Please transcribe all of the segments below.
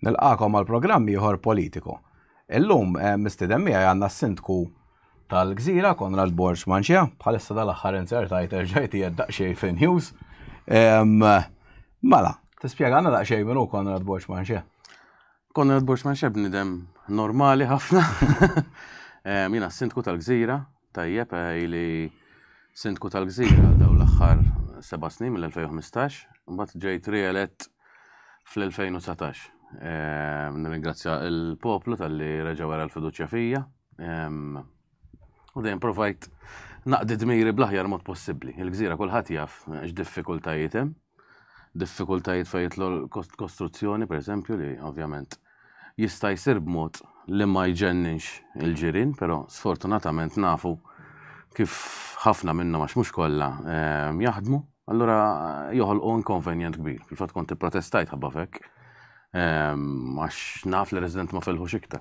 Nilqakom għal programm ieħor politiku. Illum eh, mistidem miegħi għandna s-sindku tal-gżira Konrad Borġ Manxja, bħalissa dal-aħħar insertajt erġajti daqsxejn fin Hughes. Mala, daq daqsxejn minnu Konrad Borġ Manxja. Konrad Borġ Manxja bnidem normali ħafna. Mina s-sindku tal-gżira, tajjeb eh, li sindku tal-gżira daw l-axħar seba snin mill-2015, mbagħad ġejt rielet fl-2019. Ehm, nirringrazzja il-poplu tal-li reġa wara l-fiduċja fija. Ehm, u dejjem provajt naqdi dmiri bl-aħjar mod possibbli. Il-gżira kulħadd jaf x'diffikultajiet hemm. Diffikultajiet fejn l kostruzzjoni, eżempju, li ovvjament jista' jsir b'mod li ma jġenninx il-ġirin, però sfortunatament nafu kif ħafna minna għax mhux kollha ehm, jaħdmu, allura joħolqu inkonvenjent kbir. Fil-fatt konti protestajt ħabba fekk Ehm, għax naf li resident ma felħu xikta.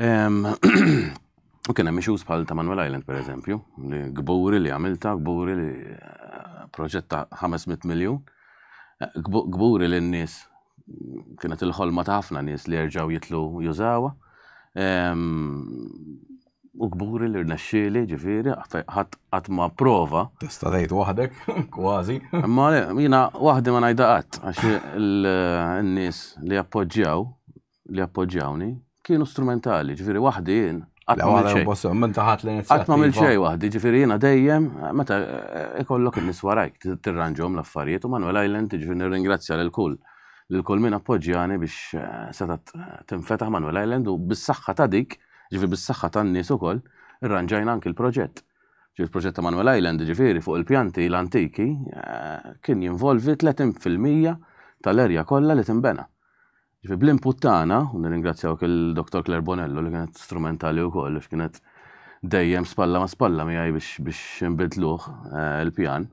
Ehm, u kena uż bħal ta' Manuel Island, per eżempju, li gburi li għamilta, gburi li eh, proġetta 500 miljon, eh, gburi li n-nis, kienet il-ħolma ta' ħafna nis li jerġaw jitlu jużawa. Ehm, u gburi li rnexxieli ġifieri qatt ma prova. Tista' tgħid waħdek kważi. Imma jina waħdi ma ngħidha qatt għax n-nies li appoġġjaw li appoġġjawni kienu strumentali, ġifiri wahdi jien Għatma mill xej wahdi, ġifiri jina dejjem, meta eh, ikollok il nis warajk, tirranġom l-affarijiet u Manuel Island ġifiri nirringrazzja l-kull. L-kull min appoġġjani biex eh, setat tinfetaħ Manuel Island u bis-saxħa ta' dik ġifi bis-saħħa tan-nies ukoll, irranġajna anki l-proġett. Ġifi proġett ta' Manuel Island, ġifiri fuq il-pjanti l-antiki, eh, kien jinvolvi 30% tal-erja kollha li tinbena. Ġifi bl-input tagħna, u nirringrazzjaw il-Dr. Claire Bonello li kienet strumentali wkoll biex kienet dejjem spalla ma spalla miegħi biex biex nbidluh eh, il-pjan.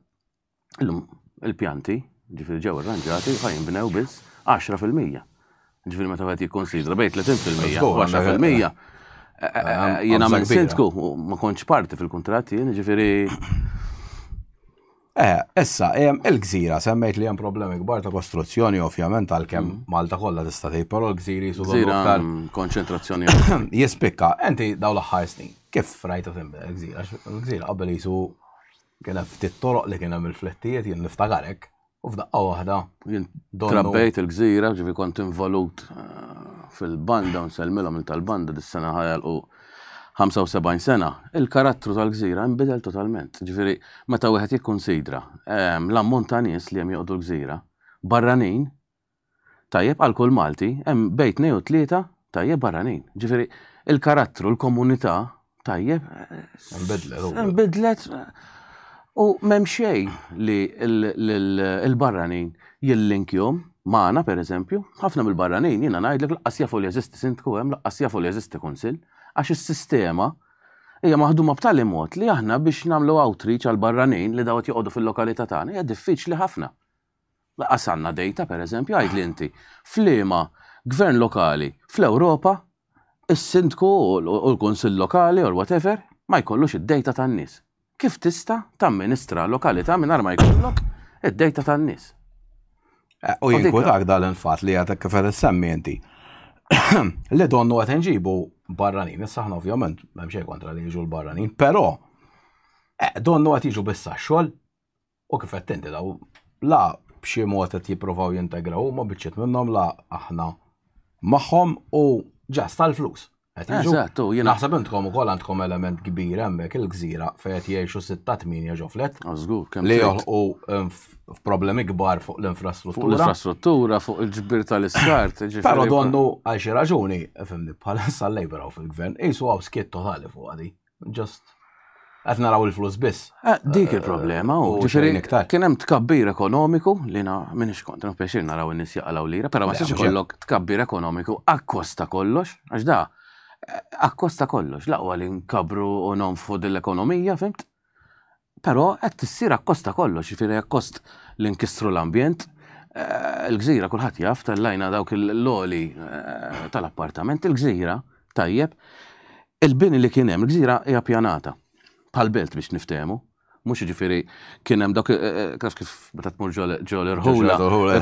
Illum il-pjanti ġifiri ġew irranġati bnew biss 10%. Ġifiri meta qed jikkonsidra bejt 30% u 10%. Jena għamil sindku, ma konċ parti fil-kontratti, jena ġifiri. Eh, essa, il-gżira, semmejt li jem problemi gbar ta' kostruzzjoni, ovvjament, għal-kem mm. Malta kolla tista' tgħid, però l-gżiri su għazira. Mm, konċentrazzjoni. Jispikka, enti daw l snin, kif rajta timbe l-gżira? L-gżira qabel jisu kien ftit toroq li kien hemm il-flettijiet jien niftagarek, u f'daqqa waħda. Trabbejt il-gżira, ġifi kont involut eh, fil-banda, nselmilom il-tal-banda dis-sena ħajal u 75 sena, il-karattru tal-gżira nbidel totalment. Ġifiri, meta wieħed jikkonsidra ehm, l-ammont ta' nies li hemm joqdu l-gżira, barranin, tajjeb għal kull Malti, hemm bejt u tlieta tajjeb barranin. Ġifiri, il-karattru, l-komunità, tajjeb. Imbidlet. Eh, u memxej li l-barranin jill-linkjom Maħna, per eżempju, ħafna mill-barranin jina najdlek l-qasja fuq jeżisti sindku hemm, l-qasja fuq jeżisti konsil, għax is-sistema hija maħduma b'tali mod li aħna biex nagħmlu outreach għal barranin li dawet joqogħdu fil-lokalità tagħna hija diffiċli ħafna. Laqas għandna dejta, per eżempju, li inti flima gvern lokali fl-Ewropa, is-sindku u l kunsill lokali u whatever ma jkollux id-dejta tan-nies. Kif tista' tamministra lokalità minn ma jkollok id-dejta tan-nies? U jinkwetak dal-infat li għatak kif s semmi inti. Li donnu għat nġibu barranin, issa ħna ovvjament, memxie kontra li jġu l-barranin, pero eh, donnu għat iġu bissa xol u kif għed tinti daw la bxie mod għet jiprofaw jintegraw ma bieċiet minnom la aħna maħom u ġas tal-flus. Eżattu, eh, jien. Naħseb intkom ukoll għandkom element kbir hemmhekk il-gżira fejn jgħixu 6-8 ġoflet. Żgur, kemm li joħolqu problemi kbar fuq l-infrastruttura. Fuq l-infrastruttura, fuq il-ġbir tal-iskart. Però donnu għal xi raġuni, fimni bħala sal u fil-gvern, qisu għaw skiet totali fuq għadi. Just għat naraw il-flus biss. Eh, dik eh, il-problema u kien hemm tkabbir ekonomiku li na minix kontra nopexir naraw n nisja għalaw lira, pero ma s kollok tkabbir ekonomiku akkosta kollox, għax da' akkosta kollox, laqwa li nkabru u nonfu dell-ekonomija, fimt? Pero qed sir akkosta kollox, jifiri akkost li nkissru l-ambjent, eh, l-gżira kulħadd jaf tal-lajna dawk il-loli eh, tal-appartament, il-gżira tajjeb, il-bini li kien hemm, gżira hija pjanata pal belt biex niftemu, Mux ġifiri, kienem dak, kif eh, kif meta tmur ġol irħula,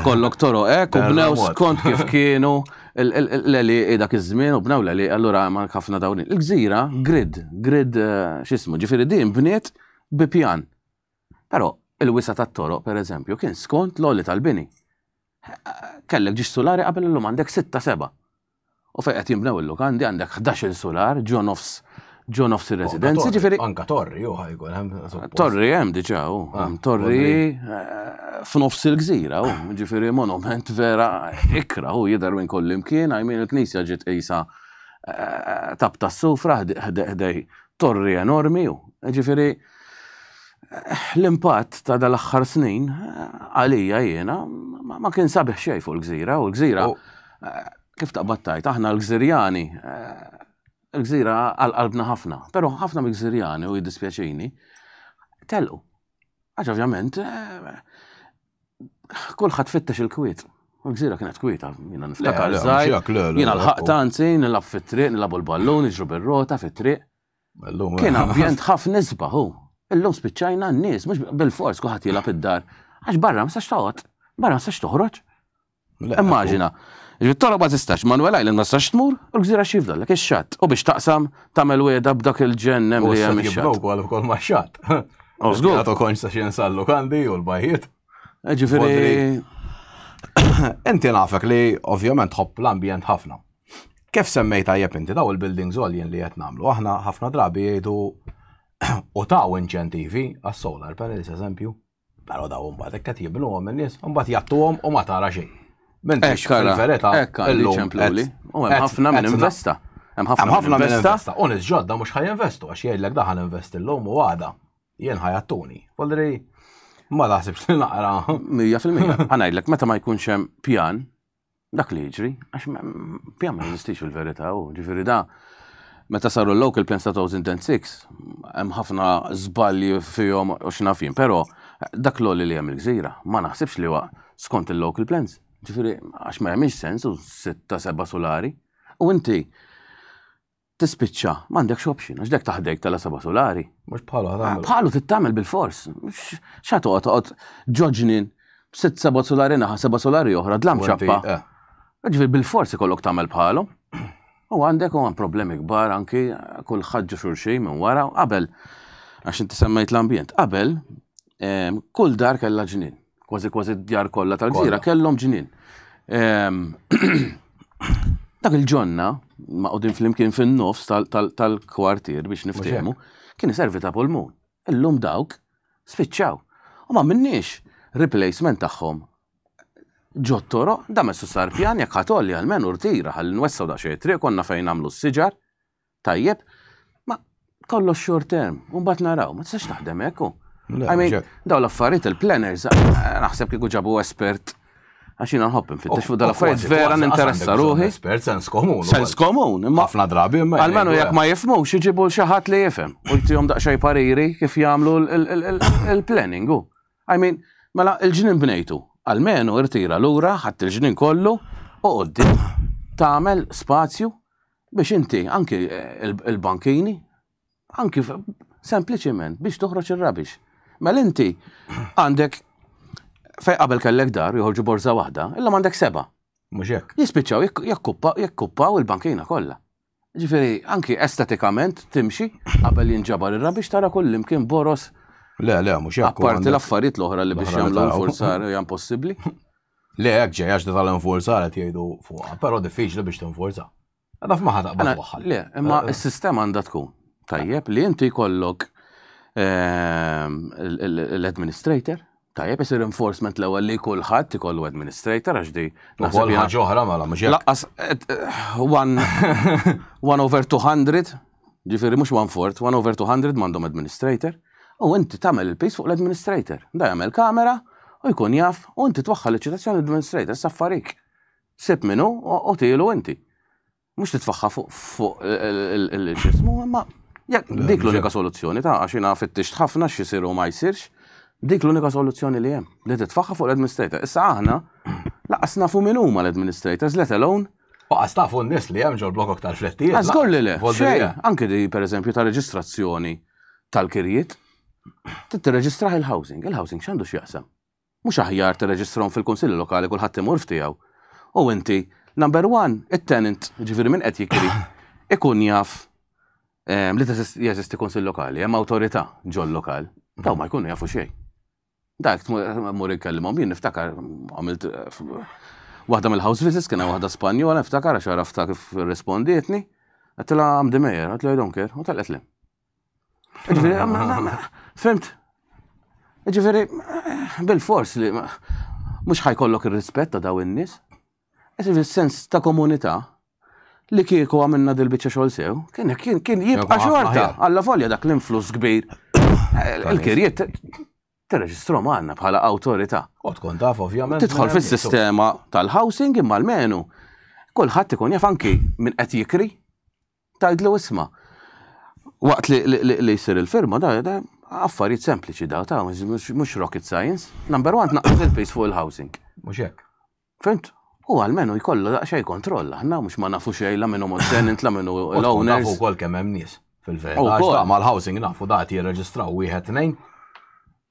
kollok toro, ek, u bnew skont kif kienu. l-għali dak iż-żmien u bnaw l eli allura ma ħafna dawrin. Il-gżira, grid, grid eh, xismu, ġifiri din bniet bi pjan. Pero, il-wisa ta' toro per eżempju, kien skont l-oli tal-bini. Kellek ġiġ solari qabel l-lum għandek 6-7. U fejqet jimbnaw il lukandi għandek 11 solar, ġo nofs John of the oh, Residence. Ġifiri. Anka Torri, u oh, ħajkun. Torri hemm diġà, oh, ah, Torri eh, f'nofs il-gżira, u ġifiri monument vera ikra, u jidher minn kollim kien, għajmin il-Knisja ġiet qisha eh, tab ta' sufra ħdej torri enormi, u ġifiri eh, l-impatt ta' dal-axħar snin għalija jiena ma kien sabiħ xej fuq l-gżira, u l-gżira kif battajt, aħna l-gżirjani gżira għal-qalbna ħafna, pero ħafna mi gżirjani u jiddispjaċini, telqu. Għax ovvjament, eh, kullħat fittax il-kwiet. Gżira kienet kwieta, jina niftakar zaħir, jina l-ħaqtanzi, nil-lab fit-triq, nil-lab l-ballun, iġrub il-rota fit-triq. Kien eh. ambjent ħaf nisba hu. Illum spiċċajna n-nis, mux bil-fors kuħat jilab id-dar. Għax barra m'sa sax barra ma sax Immaġina, Il-toroq ma tistax, Manuel Island ma tistax tmur, u l-gżira xifda l xat U biex taqsam, tamel jedab dak il-ġennem li jem xat. U għal kol ma xat. U zgur. Għato konċ sa xien sallu kandi u l-bajiet. Eh, ġifiri. Inti nafek li ovvjament hopp l-ambjent ħafna. Kif semmejt għajab inti daw il-buildings u li jett namlu? Aħna ħafna drabi jgħidu u ta' inċentivi għas-solar panels eżempju. Pero daw un bat ekkat jiblu għom il-nis, un bat jattu għom u ma tara xej. Menti fil-vereta, l-lum U hemm ħafna minn investa. Hemm ħafna minn investa. U ġodda mhux investu għax jgħidlek daħal investi l-lum u għada. Jien ħajattuni. Walri ma daħsibx li naqra. Mija fil-mija. Ħanajdlek meta ma jkunx hemm pjan dak li jiġri, għax pjan ma jeżistix fil vereta u ġifiri da meta saru l-local plans ta' 2006, hemm ħafna zballi fihom u x'nafin, però dak l-oli li hemm il-gżira ma naħsibx li huwa skont il-local plans. Ġifiri, għax ma jgħamilx sensu sitta seba solari. U inti, tispiċċa, m'għandek xopxin, għax dek taħdek tala seba solari. Mux bħalu għadam. Bħalu tittamel bil-fors. ċatu għat ġoġnin, sitt seba solari naħa seba solari oħra, dlam xappa. Eh. Ġifiri, bil-fors ikollok tamel bħalu. U għandek u għan problemi kbar anki kull ħagġu xurxej minn wara, qabel, għax inti semmejt l-ambjent, qabel, kull dar kalla ġnin kważi kważi djar kollha tal-gżira kellhom ġinien. Ehm, dak il-ġonna, ma' qudin flimkien fin-nofs tal-kwartier biex niftehmu, kien iservi ta' polmun. Illum dawk spiċċaw. U ma' minniex replacement tagħhom ġottoro, da messu sar pjan, jek ħatolli għal-men urtira, għal-nwessaw da xetri, konna fejn għamlu s-sġar, tajjeb, ma kollox short term, un bat naraw, ma t-sax taħdem eku. I mean, daw l-affarijiet il-planners, eh, naħseb kieku ġabu espert għaxina nħobbim fit-tix oh, fuq dal-affarijiet vera n-interessa ruħi. Espert sens komun. Sens komun, imma. Għafna drabi, imma. Għalmenu jek eh. ma jifmu, iġibu xaħat li jifem. U jom daqxaj pariri kif jamlu il-planning. I mean, mela il-ġinin bnejtu. Għalmenu irtira l-ura, ħatt il-ġinin kollu, u għoddi tamel spazju biex inti anki eh, il-bankini, anki sempliciment biex toħroċ il-rabix. Mela inti għandek fej qabel kellek dar joħorġu borza waħda, illa m'għandek seba. Mhux hekk. Jispiċċaw jakkuppa jakkuppaw il-bankina kollha. Ġifieri anki estetikament timxi qabel jinġabar ir biex tara kullim kien boros. Le, le, mhux hekk. Apparti l-affarijiet l-oħra li biex jagħmlu forzar jan possibbli. Le, hekk ġej tal-enforzar qed jgħidu fuqha, però diffiċli biex tinforza. Għadaf maħat għabba Le, imma s-sistema għandha tkun. Tajjeb li inti jkollok l-administrator. Tajjeb, jisir enforcement l ewwel li kulħadd ikollu administrator għax di. Kolħa ġoħra mela, mhux Laqqas one over 200, ġifieri mhux one fourth, one over 200 m'għandhom administrator. U inti tagħmel il-pace fuq l-administrator. Da jagħmel kamera u jkun jaf u inti twaħħal l ċitazzjoni l-administrator saffarik. Sib minnu u tilu inti. Mhux titfaħħa fuq il-ċismu, ma' Jek, dik l-unika soluzzjoni ta' għaxina jina fittix ħafna x'isir u ma jsirx, dik l-unika soluzzjoni li hemm li t-tfaxa fuq l-administrator. Issa aħna laqas nafu minn huma l-administrators, let alone Għas tafu n-nis li hemm ġol blokok tal-flettijiet. Għazgur li le, anke di per eżempju ta' reġistrazzjoni tal-kirjiet, t-reġistraħ il-housing, il-housing xandu x'jaqsam. Mux aħjar t-reġistrom fil-konsilli lokali kullħat imur ftijaw. U inti, number one, it-tenant, ġifir minn qed jikri, ikun jaf Li jazisti konsil lokali, jem autorita ġol lokal, daw ma jkunu jafu xej. Dak, mur ikkellimom, jien niftakar, għamilt, eh, wahda mill-house visits kena wahda spanjola, niftakar, għax għarafta kif rispondietni, għattila għamdi mejer, għattila jidonker, u tal-etli. Fimt, ġifiri, bil-fors li, mux ħajkollok il-rispetta daw in-nis, ġifiri, sens ta' komunita' li kieku għamilna dil-bicċa xogħol sew, kien kien jibqa' xorta għalla folja dak l-influss kbir. Il-kirjiet t-reġistru għandna bħala awtorità. U tkun taf ovvjament. Tidħol mela, fis-sistema tal-housing imma l-menu. Kulħadd ikun jaf anki minn qed jikri tajdlu isma' waqt li jisir il-firma, da, affarijiet sempliċi da, ta' mux rocket science. Number one, naqqa il-pace fuq il-housing. Muxek. Fint, U għalmenu jkollu daqxaj kontrolla, ħna mux ma nafu xejla minnu mod-tenant, la minnu l-owner. Nafu kol kemm hemm nies fil-verità. Għax mal-housing nafu dati jirreġistraw wieħed tnejn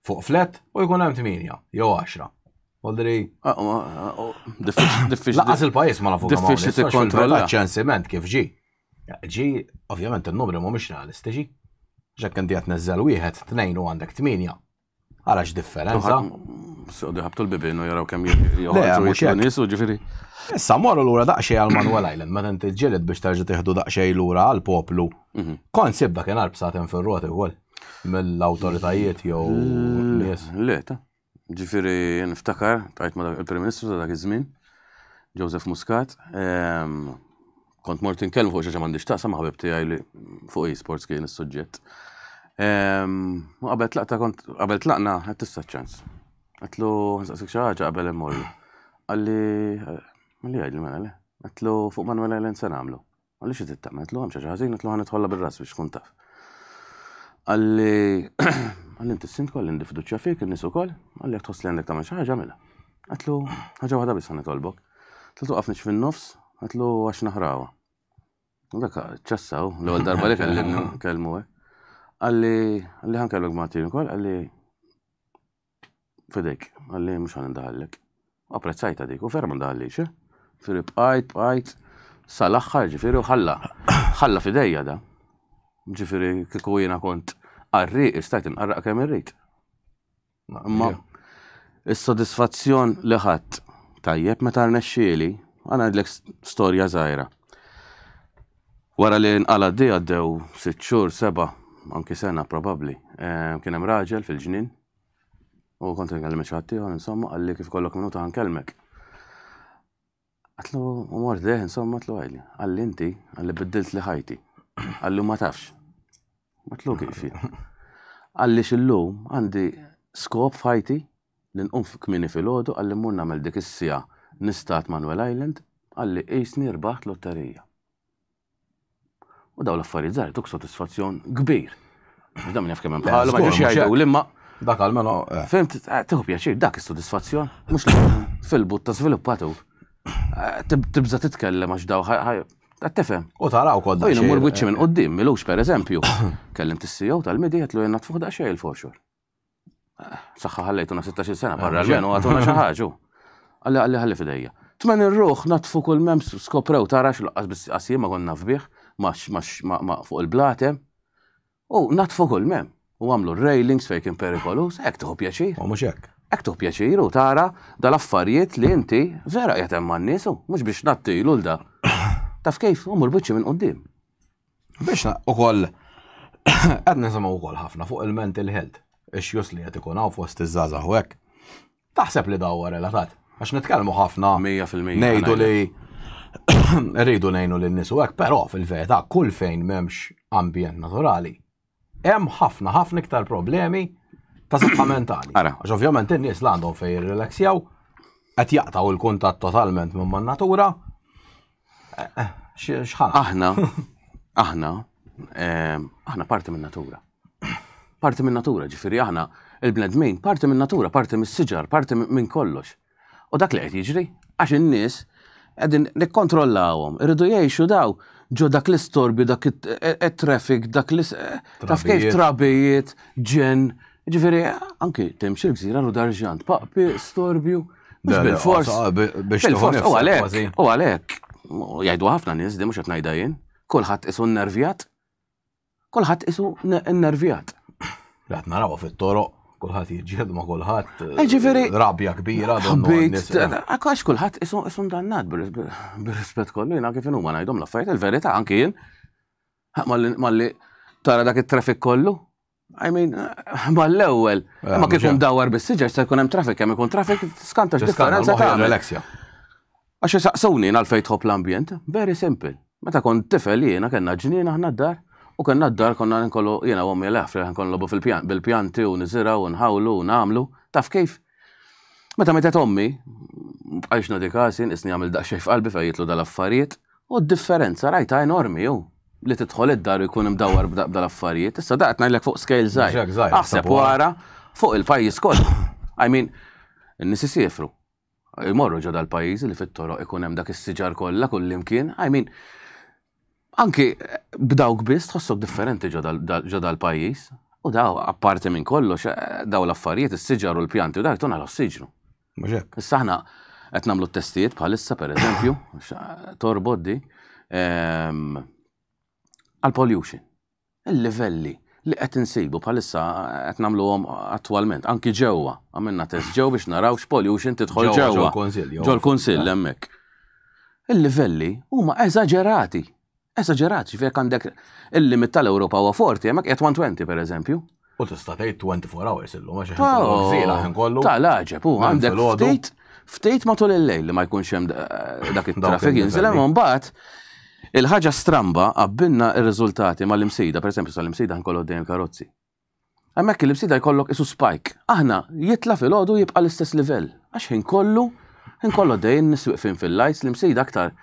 fuq flat u jkun hemm tminja jew 10. Għaldri. Ah, ah, diffiċ. Laqas il-pajis ma nafu. Diffiċ tikkontrolla. ċensiment kif ġi. Ġi, ovvjament, il-numri mhumiex realisti ġi. Ġek kien dijat neżel wieħed tnejn u għandek tminja. Għalax differenza. Sodi ħabtu l-bibin jaraw kem jħorġu jxonis u ġifiri. Issa morru l-ura daqxej għal-Manuel Island, meta inti ġelet biex terġa tiħdu daqxej l-ura għal-poplu. Mhm. Kon sib dak inqar b'satem fil-roti wkoll mill-awtoritajiet jew mm, nies. Le, ta' ġifiri niftakar tajt ma' il-Prim Ministru ta' dak iż-żmien, Joseph Muscat, ehm, kont mort inkellmu fuq xi m'għandix taqsam ħabib tiegħi li fuq e-sports kien is-suġġett. Ehm, qabel tlaqna kont qabel tlaqna qed tista' ċans. Għatlu, nsaqsik xaħġa għabel immorru. Għalli, għalli għajdi l mela, le. Għatlu, fuq Manuel Island se għamlu. Għalli xie tittam, għatlu għamxa ħażin, għatlu għan għanitħolla bil-ras biex kun taf. Għalli, għalli inti s-sint koll indifidu ċafik, n-nisu koll, għalli għatħos li għandek tamen xaħġa għamela. Għatlu, ħaġa għada mela. bis għanitolbok. Għatlu għafni xfin nofs, għatlu għax naħrawa. Dak ċessaw, l għal darba li kellimnu, kellmu għalli, għalli għan kellok Martin koll, għalli F'idek, għalli mux għan ndaħallek. Apprezzajta dik, u ferman ndaħalli, xe? Eh? Firri bqajt, bqajt, sal-axħar ġifiri u ħalla, ħalla fidejja da. Ġifiri kiku jena kont għarriq, istajt nqarra kemm irrit. Ma il sodisfazzjon li ħadd tajjeb meta rnexxieli, għana għidlek storja zaħira. Wara li nqala d għaddew sitt xhur seba' anki sena probabbli, eh, kien hemm raġel fil ġnin U konti nkellem għan insomma, għalli kif kollok minuta għankelmek. Għatlu, u mort insomma, għatlu għajli. Għalli inti, għalli biddilt li ħajti. Għalli ma tafx. Għatlu kif Għalli xillum għandi skop fajti li nqum kmini fil-ħodu għalli mur namel dik is-sija nistat Manuel Island għalli ejsni rbaħt lotterija. U daw l-affarijiet tuk sotisfazzjon kbir. Għadam nafkem hemm bħalu ma jgħidux għajdu l-imma Dak għal-meno. Eh. Eh. Fim, eh, tiħu pjaċir, dak is-sodisfazzjon. Mux fil-but ta' sviluppatu. Tibza titkellem għax daw, Għattefem. U taraw kodda. Jina mur wicċi minn qoddim, milux per eżempju. Kellim t-CEO tal-midi għetlu jenna t-fuq daċxie il-forxur. Saxħa ħallejtuna 16 sena, barra l-menu għatuna xaħġu. Għalli għalli għalli fidejja. Tmen il-ruħ natfu kull mem skoprew tarax l-qas għasima konna fbiħ, max fuq il-blatem. U natfu kull mem u għamlu railings fejk kien perikolu, hekk tieħu pjaċir. U mhux hekk. Hekk tieħu pjaċir u tara dal-affarijiet li inti vera jatem hemm man-niesu, mhux biex nattilu l-da. Taf kif, mur biċċi minn qudiem. Biex ukoll qed u wkoll ħafna fuq il-mental health, ix-jus li jati ikun hawn fost iż zaza u hekk. Taħseb li dawwa relatat, għax nitkellmu ħafna 100% ngħidu li rridu ngħinu lin nies u hekk, però fil veta kull fejn m'hemmx ambjent naturali hemm ħafna ħafna iktar problemi ta' saħħa mentali. Għax ovvjament in-nies l għandhom fejn jirrelaxjaw qed jaqtaw il-kuntatt totalment minn man-natura. Eh, eh, X'ħal? Aħna, aħna, ehm, aħna parti min natura. Parti min natura, ġifieri aħna il-bnedmin, parti min natura, parti mis siġar, parti minn kollox. U dak li qed jiġri, għax in-nies qegħdin nikkontrollawhom, irridu jgħixu daw ġo dak l-istorbju, dak il-traffic, e, e, dak l e, taf kif trabijiet, ġen, ġveri, anki temx il-gżira u darġant, papi, storbju, bil-fors. Ah, bil-fors, u għalek, u għalek. Jajdu ħafna nis, di mux għatnajda jien, kolħat isu nervjat, kolħat isu nervjat. Lat narawa fit-toro, kulħadd jiġġieldu ma' kulħadd. Ġifiri. rabja kbira eh. Għax kulħadd isum dannat bil-rispet kollu jiena kif ma najdom la fajt il verita anki jien. Malli tara dak il traffic kollu. I mean, ma l ewel eh, ma kif hemm dawar bis-siġġer se jkun hemm traffic, hemm ikun traffic skanta differenza ta' Għax saqsuni għal fejtħob l-ambjent, very simple. Meta kont tifel jiena kena ġnien aħna d-dar. U kanna d-dar konna nkollu, jena għommi l fil nkollu bil-pjanti u nizira u nħawlu u namlu, taf kif? Meta meta ommi għaxna di kasin, isni għamil daqxej f'qalbi fej jitlu dal-affarijiet, u d-differenza rajta enormi, ju. Li tidħol id-dar jkun imdawar b'dal-affarijiet, issa daqt najlek fuq scale zaħir. Aħseb wara fuq il-pajis kol. I mean, n-nisi sifru. Imorru ġo dal-pajis li fit-toro ikun hemm dak is-siġar kollha kull imkien. I mean, anki bdaw biss tħossok differenti ġodal pajis. U daw, apparti minn kollox, eh, daw l-affarijiet, is u l-pjanti, u daw tona l-ossiġnu. Issa ħna qed nagħmlu testijiet bħalissa pereżempju, torboddi ehm, għal pollution. Il-livelli li qed insibu bħalissa qed nagħmluhom attwalment anki ġewwa. Għamilna test ġew biex naraw x'pollution tidħol ġewwa. Ġol kunsill hemmhekk. Il-livelli huma eżaġerati. Esagerat, ġifir għandek il-limit tal-Europa u forti, jemmek 120 per eżempju. U tista' tgħid 24 hours illum għax ħin ħin kollu. Ta' laġeb, u għandek ftejt ftejt matul il-lejl li ma jkunx hemm eh, dak it traffik jinżel hemm imbagħad il-ħaġa stramba qabbinna r-riżultati mal-imsejda, pereżempju sal imsida ħankollu dejjem karozzi. Hemmhekk il imsida jkollok isu spike. Aħna jitla fil jibqa' l-istess livell. Għax ħin kollu ħin kollu dejjem niswiq fin fil-lajs l imsida aktar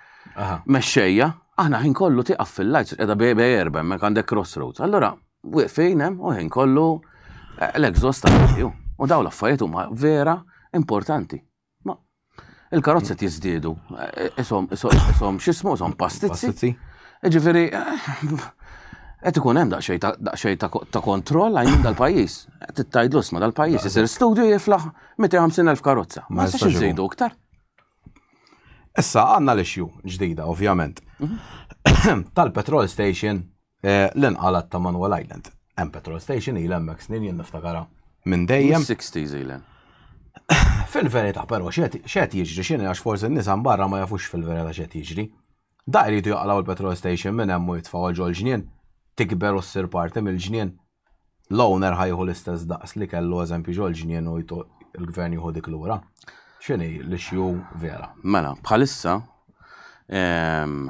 mexxejja Aħna ħin kollu tiqaf fil lajt edha bebe erba, mek għandek crossroads. Allora, wiqfejn hemm u ħin kollu e, l-exhaust ta' ġiju U daw l-affarijiet huma vera importanti. Ma il-karozzet mm. jiżdiedu, isom e, isom x'ismu isom pastizzi. Ġifieri, e, qed ikun hemm daqsxejn ta' kontroll għajn dal-pajjiż. Qed ittajdlu isma' dal-pajjiż isir studju jiflaħ 250,000 karozza. Ma jistax iżidu iktar. Issa għandna l-issue ġdida, ovvjament. Tal-petrol station eh, l-inqalat ta' Manuel Island. Hemm petrol station il hemmhekk snin jien niftakara minn dejjem. 60s ilen. Fil-verità però x'għed jiġri x'inhi għax forsi n-nies barra ma jafux fil-verità x'għed jiġri. Da jridu jaqlaw il-petrol station minn hemm u jitfgħu ġol ġnien, tikber u ssir parti mill-ġnien. L-owner ħajħu l-istess daqs li kellu eżempju ġol ġnien u il-gvern jieħu dik lura. X'inhi l-ixju vera. Mela, bħalissa ehm,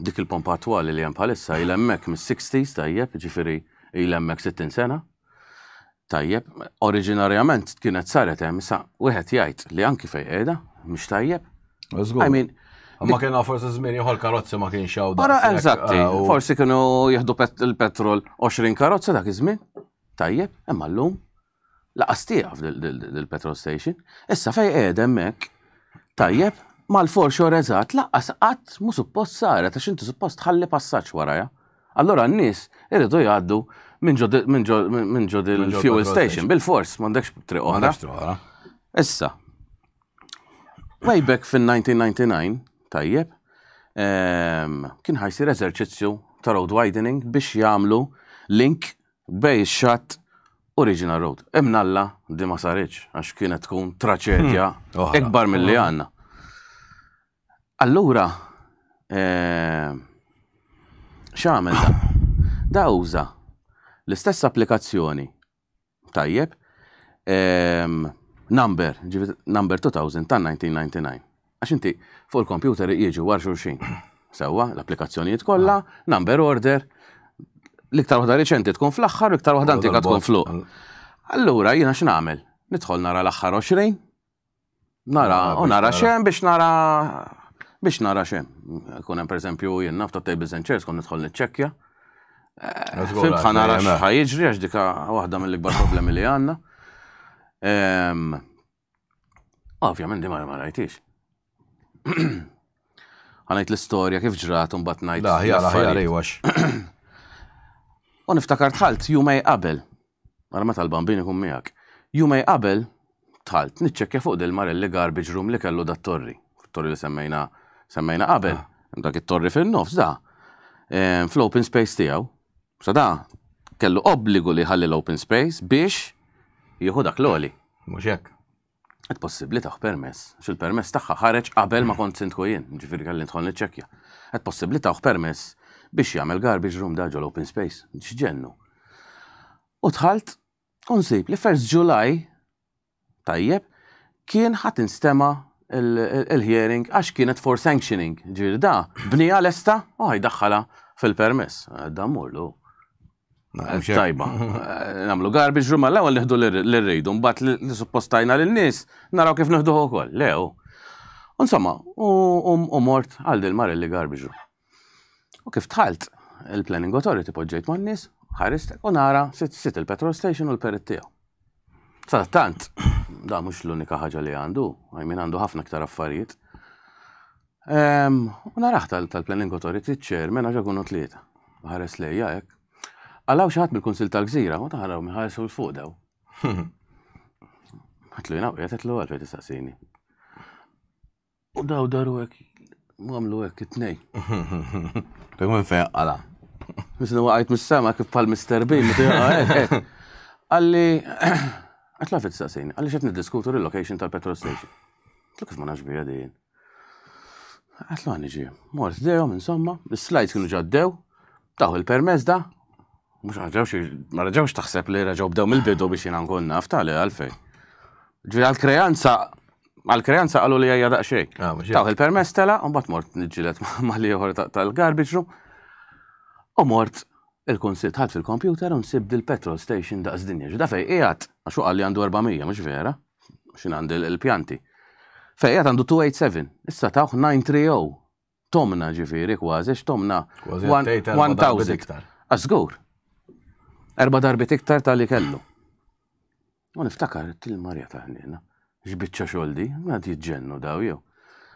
dik il-pompa attuali li hemm bħalissa il hemmhekk mis-60s tajjeb, ġifiri il hemmhekk 60 sena. Tajjeb, oriġinarjament kienet saret hemm issa wieħed jgħid li anki fejn qiegħda mhix tajjeb. I mean, Ma kien forsi żmien ieħor karozzi ma kienx hawn. Ara eżatti, uh, forsi kienu jieħdu il-petrol 20 karozza dak iż-żmien. Tajjeb, hemm llum. Laqas tiegħek fil-petrol station. Issa fejn qiegħda hemmhekk. Tajjeb, mal xor eżat laqqas qatt mu suppost saret għax inti suppost tħalli passaġġ waraja. Allora n-nies irridu jgħaddu minn ġod il-fuel station bil-fors m'għandekx triq oħra. Issa. Way back fin-1999 tajjeb ehm, kien ħajsir eżerċizzju ta' road widening biex jagħmlu link bej xatt Original Road. Imnalla di ma sarriċ, għax kienet tkun traċedja hmm. ikbar mill-li hmm. għanna. Allura, eh, xamel da? Da uża l-istess applikazzjoni. Tajjeb, ehm, number, number 2000 ta' 1999. Għax inti fuq il-computer jieġu war xurxin. Sewa, l-applikazzjonijiet kollha, number order, l-iktar waħda reċenti tkun fl-aħħar, l-iktar waħda antika tkun fluq. Allura jina x'nagħmel? Nidħol nara l-aħħar 20, nara ah, u nara xem biex nara biex nara xe, Kunem per esempio nafta f'ta table zenċers kon nidħol nitċekkja. Fimt ħana nara xħajġri għax dika waħda mill-ikbar problemi li għanna. Ovvjament di ma rajtix. Għanajt l-istoria kif ġrat un bat najt. La, jgħala, jgħala, jgħax. U niftakar tħalt jumej qabel. Għara ma tal-bambini kum miegħek. Jumej qabel tħalt, nitċekja fuq del-mar il-li garbage room li kellu dat-torri. Torri li semmejna semmejna qabel, ah. dak it-torri fin-nofs da. Fl-open space tiegħu. Sa da, kellu obbligu li ħalli l-open space biex jieħu dak l-oli. Mhux hekk. Qed possibbli taħ permess, xil permess tagħha ħareġ qabel ma kont sintku jien, ġifieri kelli ntħol niċċekkja. Qed possibbli taħ permess biex jagħmel garbage room daġo l-open space, x'ġennu. U tħalt unsib li 1 July tajjeb kien ħat instema' il-hearing għax kienet for sanctioning. Ġir da, bnija l-esta, għaj daħħala fil-permess. Da mullu. Eh, tajba, eh, namlu garbage room għallaw għal nħdu l-rejdu, mbat li suppostajna l-nis, naraw kif nħdu u koll, lew. Insomma, u mort għal dil-mar li garbage U kif tħalt il-planning authority poġġejt ma' n-nis, ħaristek u nara sit il-petrol station u l-perit tijaw. Sattant, da mux l-unika ħaġa li għandu, għajmin għandu ħafna ktar affarijiet. Una raħta tal-Planning Authority chairman għaxa kunu tlieta, ħares li jek. Għallaw xaħat bil-Konsil tal-Gżira, u taħaraw u l-fuq daw. Għatlu jina, għatlu għalfej t-sassini. U daw daru għek, għamlu għek it-nej. Dak minn għala. Misnu għajt mis-sama kif pal-Mr. B, eh, eh. għalli Għatla fit sasin, għalli xetni il location tal-petrol station. Tluk ma nax bija Għatla għanni ġi, mort dejom, insomma, l-slides kienu ġaddew, taħu il-permess da, mux xie, ma xie taħseb li raġaw bdew mill-bidu biex jina nkun nafta li għalfej. għal-kreanza, għal-kreanza għallu li għajja daqxej. Ah, taħu il-permess tela, un bat mort nġilet ma li tal-garbage u mort il-konsit ħadd fil-kompjuter un sib dil-petrol station daqs dinja ġda fej qiegħed għax għalli għandu 400 mhux vera, xin għandu il pjanti Fej ijat għandu 287, issa tawħ 930. Tomna ġifieri kważi x'tomna 1000. Azgur, Erba darbi iktar tal-li kellu. Un niftakar til-Marja taħnina, ġbitċa xoldi, għad jitġennu daw jew.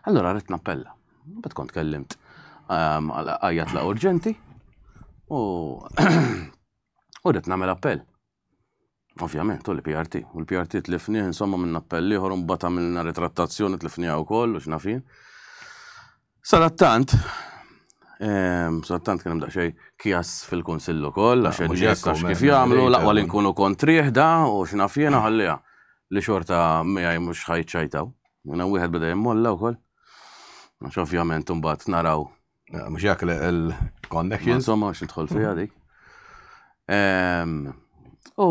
Allora rritna nappella, bat kont kellimt ehm, għajat la urġenti, U u rrit namel appell. Ovvjament, u l-PRT. U l-PRT tlifni, insomma, minn appell liħor un bata minn retrattazzjoni t-lifni għaw koll, u xnafin. Sarattant, ehm, salattant kienem daċxej kjas fil-konsillu koll, għaxen ah, ġekkax kif jgħamlu, laqwa li nkunu kontriħ da, u xnafin għallija li xorta miħaj mux xajċajtaw. Jena u bada jemmolla u koll. Għax ovvjament, un naraw. Ah, mux jgħak Connections. Insomma, għax nidħol fija dik. U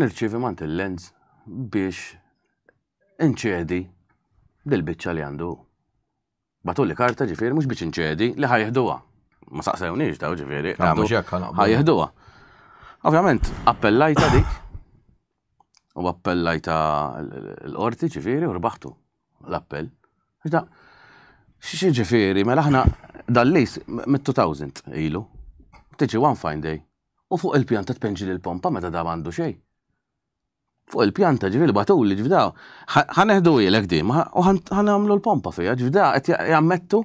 nirċivi mant il-lens biex inċedi dil-bicċa li għandu. Batulli karta ġifiri mux biex inċedi li ħajħduwa. Ma saqsajunix daw ġifiri. ħajħduwa. Ovvjament, appellajta dik u appellajta l-orti ġifiri u rbaħtu l-appell ġifiri, mela laħna dal-lis mit-2000 ilu, tiġi one fine day, u fuq il-pjanta tpenġi l-pompa meta da għandu xej. Fuq il-pjanta ġifiri batu li ġifda, ħaneħdu jilek di, u ħanamlu l-pompa fija, ġifda, għet jammettu,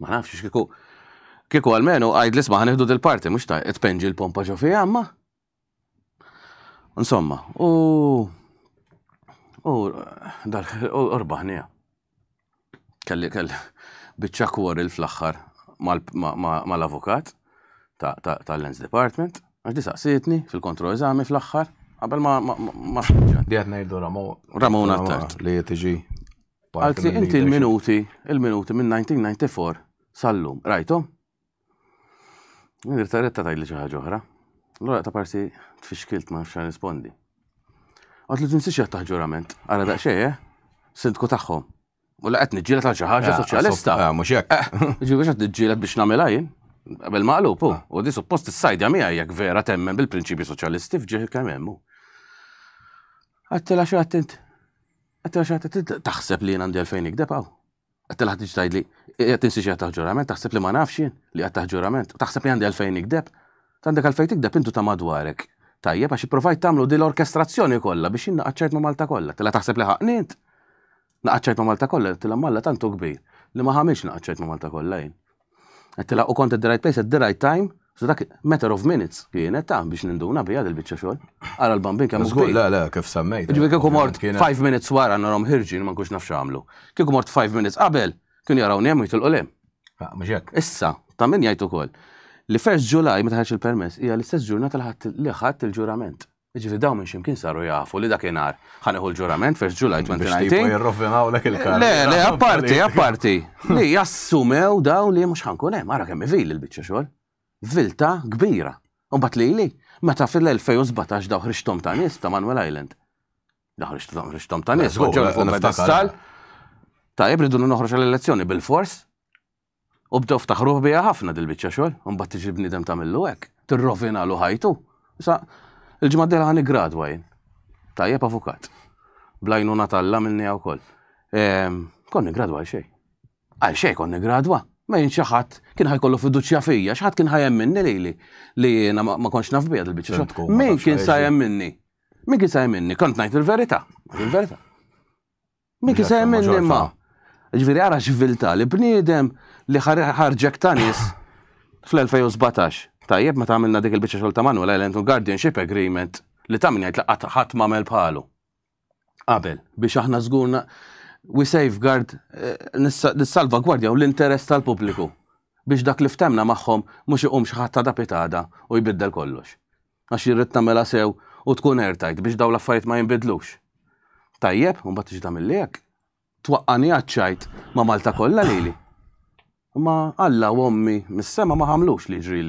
ma nafx kiku, kiku għalmenu, għajd l-isma ħaneħdu del-parti, mux ta' tpenġi l-pompa ġo fija, ma. Insomma, u. U, dal, u, kelli kelli biċċa kwari fl-axħar mal-avukat tal-Lens Department, għax disaqsitni fil kontrol eżami fl-axħar, għabel ma ma Di Ramon għattart. Li jtiġi. Għalti inti il-minuti, il-minuti minn 1994 sal-lum, rajtom? Nir taretta tajli ċaħġa oħra. L-għora ta' parsi t-fiskilt ma' nafxan rispondi. Għatlu t-insiex jattaħ ġurament, għara daqxie, eh? sindku taħħom. U laqet nġilet għal xi ħaġa ah, soċjalista. Ah, mhux hekk. Eh, ġibu xed biex nagħmilha jien. Qabel ah. u di suppost is-sajdja miegħi jekk vera temmen bil-prinċipji soċjalisti f'ġieħ kemm hemm hu. Għattila xi attent. Għattila xi attent taħseb li jien għandi għalfejn ikdeb hawn. Għattila ħadd tgħid li qed eh, tinsi xi taħseb li ma nafx li qed taħseb li għandi għalfejn ikdeb. Tandek għalfejn tikdeb intu ta' madwarek. Tajjeb għax ipprovajt tagħmlu din l-orkestrazzjoni kollha biex jinnaqaċċert ma' Malta kollha. Tela taħseb li ħaqnint naqċajt ma' Malta kollha, tilla Malla tantu kbir, li ma ħamilx naqċajt ma' Malta kollha jien. Tilla u kont at the right place at the right time, so dak matter of minutes kienet ta' biex ninduna għad il biċċa xogħol. Ara l-bambin kemm żgur. La la kif semmejt. Ġifieri kieku mort 5 minutes wara norhom ħirġin ma nkunx nafx għamlu. Kieku mort 5 minutes qabel kien jaraw hemm jitilqu lem. Issa, ta' min jgħid ukoll. Li 1 ġulaj meta ħax il-permess hija l-istess ġurnata li ħadd il-ġurament. Ġifi daw minn ximkien saru jafu li dakinar ħaneħu l-ġurament fers ġulaj 2019. Le, le, apparti, apparti. Li jassumew daw li mux ħankun hemm, ara kemm vil il-biċċa xogħol. Vilta kbira. bat li li, meta fil-2017 daw ħriġtom ta' nies ta' Manuel Island. Daw ħriġtom ta' nies, ġew fuq pedestal. Ta' jibridu noħroġ l-elezzjoni bil-fors. U bdew ftaħruħ bija ħafna dil-biċċa xogħol, imbagħad tiġi bniedem tagħmillu hekk. Tirrovina lu ħajtu. Il-ġimma għani gradwaj, ta' gradwa jien. Tajjeb avukat. Blajnu natalla minni għaw koll. Ehm, konni gradwa xej. Għal xej konni gradwa. Ma jien xaħat kien kollu fiduċja fija, xaħat kien minni li li li ma konx nafbija dil-bicċa. Min kien minni. Min kien minni? Kont najt il-verita. Il-verita. Min kien minni ma? Ġviri għara ġvilta li bniedem li ħarġek tanis fl-2017 Tajjeb ma tagħmilna dik il-biċċa xogħol ta' Manuel Island u Guardianship Agreement li ta' min jgħid ħadd m'għamel bħalu. Qabel biex aħna żgurna we safeguard eh, nissalva gwardja u l-interess tal-pubbliku biex dak li ftemna magħhom mhux iqum xi ħadd ta' pitada u jbiddel kollox. Għax jirrid tagħmilha sew u tkun airtight biex daw l-affarijiet ma jinbidlux. Tajjeb, u mbagħad tiġi mill-lek. Twaqqani għaċċajt ma Malta kollha lili. Ma Alla u ommi mis-sema ma ħamlux li ġri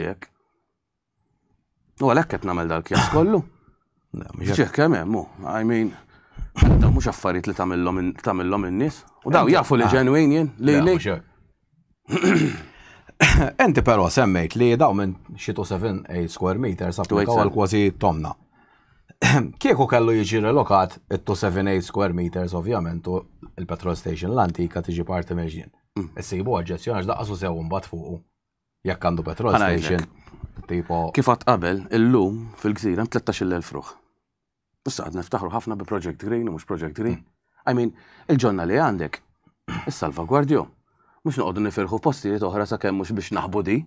U għalhekk qed nagħmel dal-kjas kollu. Ġeħ kemm hemm, I mean, daw mhux affarijiet li tamillom in-nies. U daw jafu li ġenwin ah. jen, li Enti però semmejt li daw minn xi 7-8 square meter sa għal kważi tomna. Kieku kellu jiġi relokat it-278 square meters ovvjament u il-petrol station l-antika tiġi parti Essi mm. jibu għagġessjon għax daqqasu sew mbagħad fuqu jekk għandu petrol station tipo. Kif għat qabel, illum fil-gżira 13.000 fruħ. Issa għad niftaħru ħafna bi Project Green u mux Project Green. Hmm. I mean, il-ġonna li għandek, is-salvagwardju. Mux noqdu nifirħu postijiet oħra sa' kemmux biex naħbu di,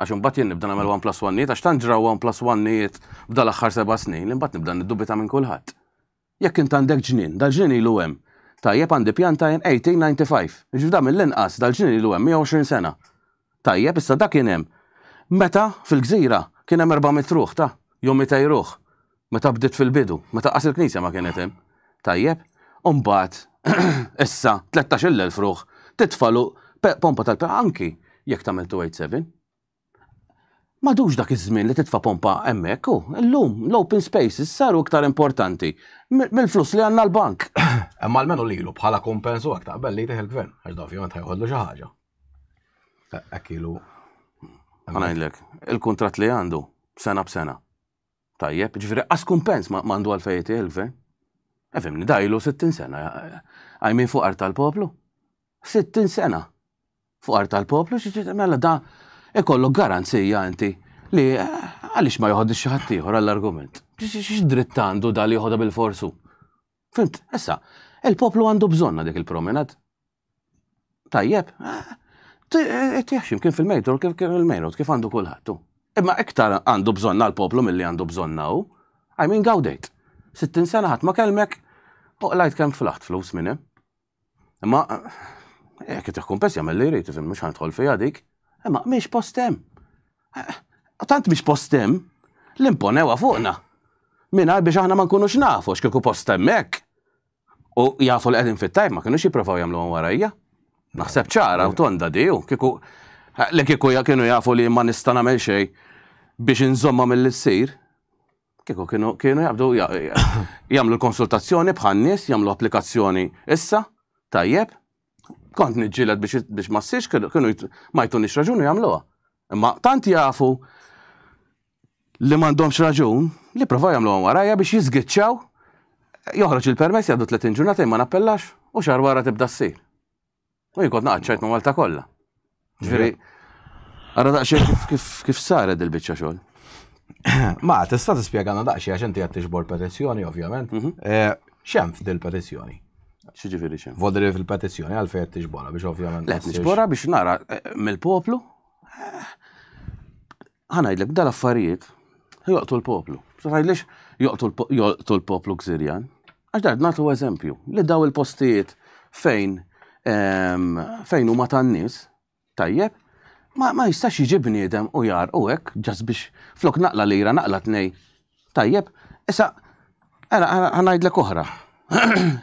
għax mbagħad jien nibda nagħmel 1 plus 1 niet, għax ġra 1 plus 1 niet b'da l-aħħar seba' snin, imbagħad nibda niddubita minn kulħadd. Jekk int għandek ġnin, dal-ġnien ilu Ta' Tajjeb għandi pjanta jen 1895, ġifda mill-inqas dal-ġnien ilu għem 120 sena. Tajjeb issa dak kien hemm Meta fil-gżira kien hemm erba' ruħ ta' jom meta jruħ. Meta bdiet fil-bidu, meta qas il-knisja ma kienet hemm. Tajjeb, mbagħad issa 13,000 ruħ titfalu pompa tal-per anki jekk tagħmel 287. Madux dak iż-żmien li titfa' pompa hemmhekk hu illum l-open spaces saru iktar importanti mill-flus li għandna l-bank. Imma l-menu lilu bħala kompensu aktar belli teħ il-gvern, għax da ħajħodlu xi ħaġa. E-, Ekkilu Għanajlek, il-kontrat li għandu, sena b'sena. Tajjeb, ġifri, għas kumpens għandu għal-fejiet il-gvern. Efimni, dajlu 60 sena, għajmin fuq art tal-poplu. 60 sena fuq art tal-poplu, mela da, ikollu garanzija inti li eh, għalix ma joħod xaħat ieħor għall-argument. X'dritt għandu dal joħodha bil-forsu? Fint, issa, il-poplu għandu bżonna dik il-promenad. Tajjeb, eh, Tiħx e, e, kien fil-mejtor, kif il mejnot kif għandu kullħattu. Imma iktar għandu bżonna l-poplu mill-li għandu bżonna u. I mean, gawdejt. 60 sena ħat ma kelmek, uqlajt kem flaħt flus minne. Imma, e, jek it kompess jgħamil li jrid, fim, mux għandħol fija dik. Imma, miex postem. Tant miex postem, l-imponewa fuqna. Minna biex aħna ma nkunux nafu xkiku postemmek. U jafu l-edin fit-tajb, ma kienux jiprofaw jamlu għan warajja. Naħseb ċara u tonda di, u kiku, li kiku ja kienu jafu li ma nista nagħmel xejn biex inżomma mill-sir, kiku kienu jabdu jagħmlu l-konsultazzjoni bħan nies, jagħmlu applikazzjoni issa, tajjeb, kont nġilet biex ma s-sirx, kienu ma jtun raġun u jagħmluha. Imma tant jafu li m'għandhomx raġun li jamlu jagħmluhom warajja biex jiżgiċċaw, joħroġ il-permess jgħaddu 30 ġurnata imma nappellax u xar wara tibda ssir. U jikot naqċajt ma' Malta kolla. Ġveri, għara daqxie kif saret il-bicċa xol. Ma, tista t-spiegħana daqxie għaxen inti tiġbor petizjoni, ovvjament. ċem mhm. eh, f'dil petizjoni? ċiġifiri ċem? Vodri fil-petizjoni għalfej għat tiġbora biex ovvjament. Le, tiġbora biex nara eh, mill-poplu. id-lek eh, dal-affarijiet, joqtu l-poplu. Għanajdlek, joqtu l-poplu gżirjan. Għax dar, natu eżempju, li daw il-postijiet fejn fejn huma tan-nies, tajjeb, ma, ma jistax jiġi bniedem u jar u hekk ġas biex flok naqla lira naqla tnej. Tajjeb, issa ħanajdlek oħra.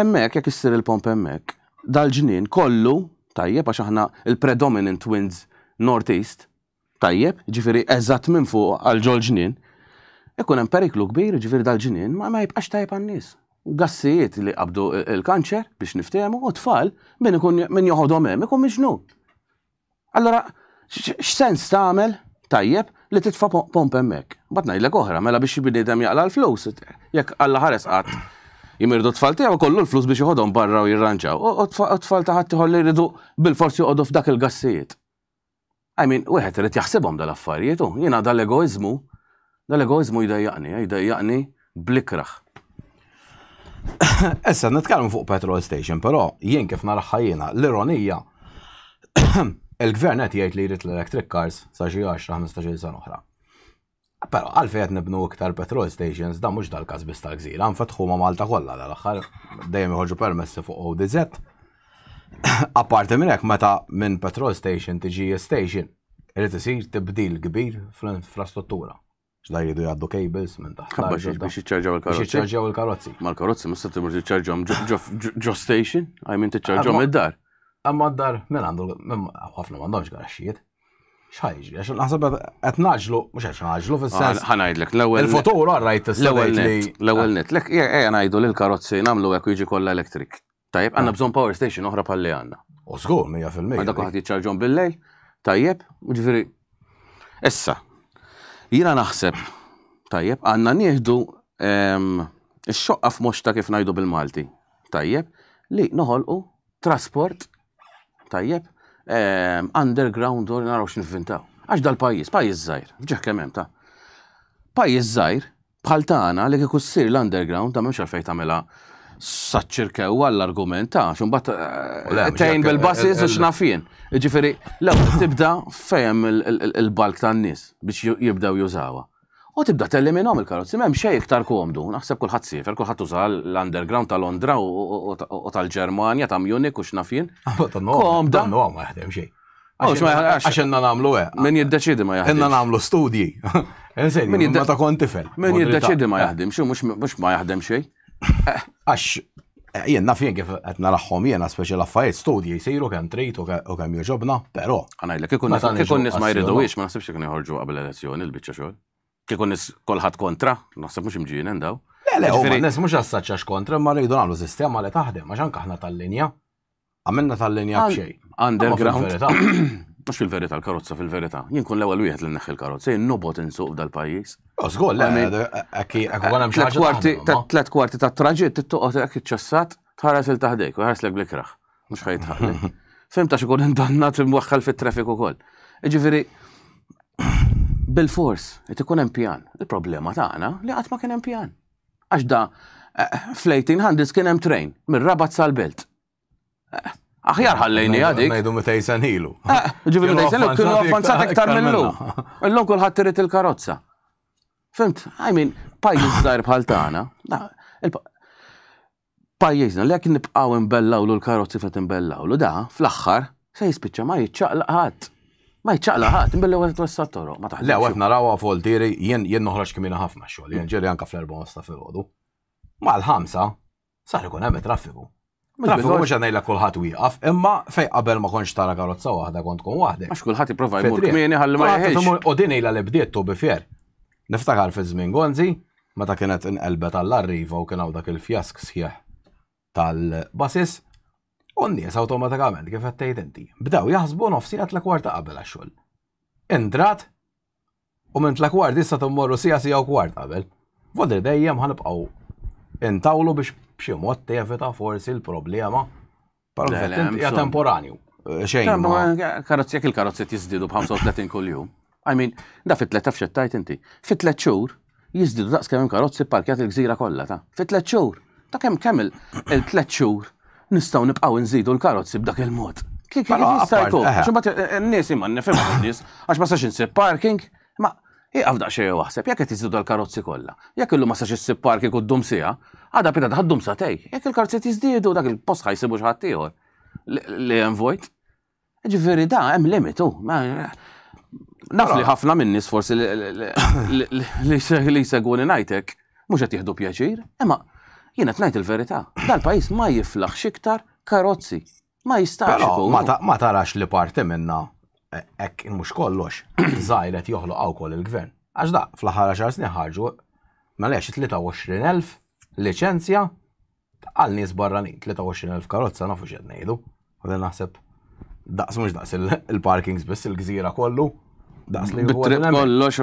Emmek, jekk issir il-pomp emmek, dal-ġnien kollu, tajjeb, għax aħna il-predominant winds northeast, tajjeb, ġifiri eżatt minn fuq għal-ġol ġnien, ikun hemm periklu kbir, ġifiri dal-ġnien, ma ma jibqax tajjeb għan-nies gassijiet li qabdu il-kanċer biex niftehmu u tfal minn ikun minn joħodhom hemm ikun miġnun. Allora, x'sens tagħmel tajjeb li titfa' pomp hemmhekk. Bad ngħidlek oħra mela biex bniedem jaqla l-flus jekk Alla ħares qatt jimirdu tfal tiegħu kollu l-flus biex joħodhom barra u jirranġaw. U tfal taħat li jridu bil-forsi joqogħdu f'dak il-gassijiet. I mean, wieħed irid jaħsibhom dal-affarijiet u jiena dal-egoizmu dal-egoizmu jdejjaqni, jdejjaqni blikraħ. Issa, nitkellmu fuq petrol station, però jien kif naraħħajjina l-ironija il-gvern qed jgħid li jrid l-electric cars sa xi 10-15 sena oħra. Però għalfej qed nibnu iktar petrol stations da mhux dal-każ biss tal-gżira, nfetħu ma' Malta kollha l aħħar dejjem iħorġu permessi fuq ODZ. Apparti minn hekk meta minn petrol station tiġi station, irid isir tibdil kbir fl-infrastruttura ġda jridu jgħaddu kejbils minn taħt. Biex biex iċċarġaw il-karozzi. Biex iċċarġaw il-karozzi. Ma l-karozzi s-sattimur iċċarġaw ġo station, I t tiċċarġaw id-dar. Amma d-dar minn mela għandu, għafna ħafna mandomx garaxxiet. ċħajġ, għax naħseb għet naġlu, mux għax naġlu fil-sens. Ah, ħanajdlek, l-ewel. Il-fotur għarrajt l-ewel net. L-ewel net. Lek, jgħaj e, e, għanajdu l-karozzi namlu għek jġi kolla elektrik. Tajjeb, għanna ah. bżon power station oħra palli għanna. U zgur, 100%. Għandak għat jċarġon bil-lejl, tajjeb, uġviri. Issa, Jina naħseb, tajjeb, għanna nieħdu x-xoqqa f'mox ta' kif najdu bil-Malti, tajjeb, li noħolqu trasport, tajjeb, underground u naraw x'inventaw. Għax dal-pajis, pajis zaħir, ġeħ kemem ta' pajis zaħir, bħal tagħna li kikussir l-underground ta' m'hemmx għalfejn tagħmilha saċċirkew għall-argument ta' xum eh, eh, tejn bil-basis u xnafien. Ġifiri, l tibda fejem il-balk ta' n-nis biex jibdaw jużawa. U tibda telliminhom il-karozzi, m'hemm xejn iktar komdu, naħseb kulħadd sifer, kulħadd uża l-underground ta' Londra u tal-Ġermanja ta' Munich u xnafien. Ah, Komda. ma jaħdem xejn. Għaxenna namlu e. Min jiddeċidi ma jaħdim. Inna namlu studji. Min jiddeċidi ma ta' Min jiddeċidi ma jaħdim, xu mux ma jaħdim xej. Għax, jien naf jien kif qed naraħħom jenna speċi l studi studji jsiru kemm u kemm joġobna, però. Għanajla, kikun nies ma jridux, ma nasibx kikun joħorġu qabel elezzjoni l-biċċa xogħol. Kikun nis kolħat kontra, naħseb mhux imġin endaw. Le, le, u nies mhux assaċċax kontra, ma rridu nagħmlu sistema li taħdem, għax anke tal-linja. Għamilna tal-linja b'xejn. Underground. Mux fil-verita, l-karozza fil-verita. Jien kun l-ewel wieħed li neħħi l-karozza, jien nobot insuq dal-pajis. Osgol, ah, eh, eh, Tlet kwarti ta' traġit, tittuqot ek iċċassat, tħares il-taħdejk, u ħares l blikraħ. Mux ħajtħalli. Fimta xikun indannat imwaxħal fit-traffiku kol. Ġifiri, bil-fors, jt ikun pjan. Il-problema ta'na li għat ma kien pjan. Għax da, eh, fl-1800 kien hemm train, mir-rabat sal-belt. Aħjar ħallejni għadik. Najdu meta jisanilu. Ah, Ġivi meta jisanilu, kienu affanzat iktar mill-lu. L-lum kullħat trid il-karozza. Fimt, I mean, pajjiż żgħar bħal tagħna. Pajjiżna li jekk nibqgħu nbellawlu l-karozzi fet nbellawlu da fl-aħħar se jispiċċa ma jiċċaqlaqat. Ma jċaqla ħat, imbellaw għet wassat toro, ma taħdem. Le, għet narawa foltiri, jen jen noħraġ kimina ħafna xogħol, jen ġeri anka fl-erba fil-ħodu. Ma l-ħamsa, sar ikun hemm traffiku. Mux nejla kullħat wieqaf, imma fej qabel ma konx tara karozza wahda kont kon wahda. Mux kullħat jiprofa jmur kmieni għalli ma jħiex. U din ila li bdiet bdiettu bifer. Niftakar fi żmien gonzi, meta kienet inqelbet għall-arriva u kienaw dak il-fjask sħiħ tal-basis, u n-nies automatikament kif għattejt inti. Bdew jahzbu nofsi għat l-kwarta qabel għaxxol. Indrat, u minn l-kwarta issa t-mmorru sija sija u kwarta qabel. Vodri dejjem għanibqaw intawlu biex b'xi mod tevita forsi l-problema. Però hija temporanju. Eh, xejn. Eh, karozzi jekk il-karozzi jiżdiedu b'35 kuljum. I mean, da fit tlet fxettajt inti. Fit tlet xhur jiżdiedu daqs kemm karozzi parkjat il-gżira kollha ta' fit tlet xhur. Ta' kemm kemm il-tlet xhur nistgħu nibqgħu nżidu l-karozzi b'dak il-mod. Kif jista' jkun? Xumbat eh, n-nies imma nifhem n-nies għax ma sax insib parking, ma' Iqaf daqxie waħseb, jekk qed jiżidu l-karozzi kollha. Jekk illu ma sax issib park ikun dumsija, għadha pita daħad sa tej. Jekk il-karozzi jiżdiedu dak il-post ħajsibu xi Li hemm vojt. Ġifieri da hemm limitu. Naf li ħafna minnis forsi li segwuni ngħidlek mhux qed jieħdu pjaċir, imma jiena qed ngħid il-verità. Dal-pajjiż ma jiflaħx iktar karozzi. Ma jistax. Ma tarax li parti minna ek mux kollox, zaħiret joħloq għaw koll il-gvern. Għax da, fl-ħara xar snin ħarġu, ma lex 23.000 licenzja għal nis barranin, 23.000 karozza nafu xed nejdu. Għadden naħseb, daqs mux daqs il-parkings biss il-gżira kollu, daqs li Bitrib kollox,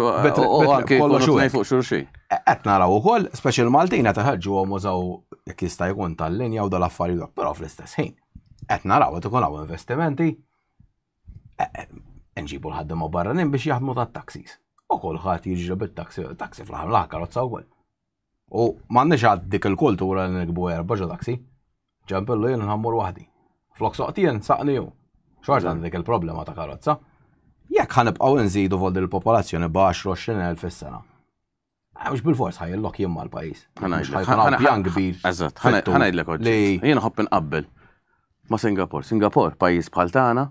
kollox u fuq xurxi. E, qed naraw ukoll, speċjal Maltin qed iħarġu għom użaw jekk jista' jkun tal-linja u dal-affarijiet, però fl-istess ħin. Qed naraw qed ikun hawn investimenti nġibu l barra nim biex jaħdmu ta' taxis. U kolħat jirġu bil-taxi, taxi fl-ħam l-ħakar u U manni għad dik il-kultura li nikbu erba ġo taxi. Ġampillu jen nħammur wahdi. Flok soqtijen saqni ju. Xorta għad dik il-problema ta' karozza. Jekk ibqaw nżidu vod il-popolazzjoni ba' 20.000 fis-sena. Mux bil-fors l-lok jimma l-pajis. ħana pjan Jien ħobbin qabbel. Ma' Singapur. Singapur, pajis bħal tagħna,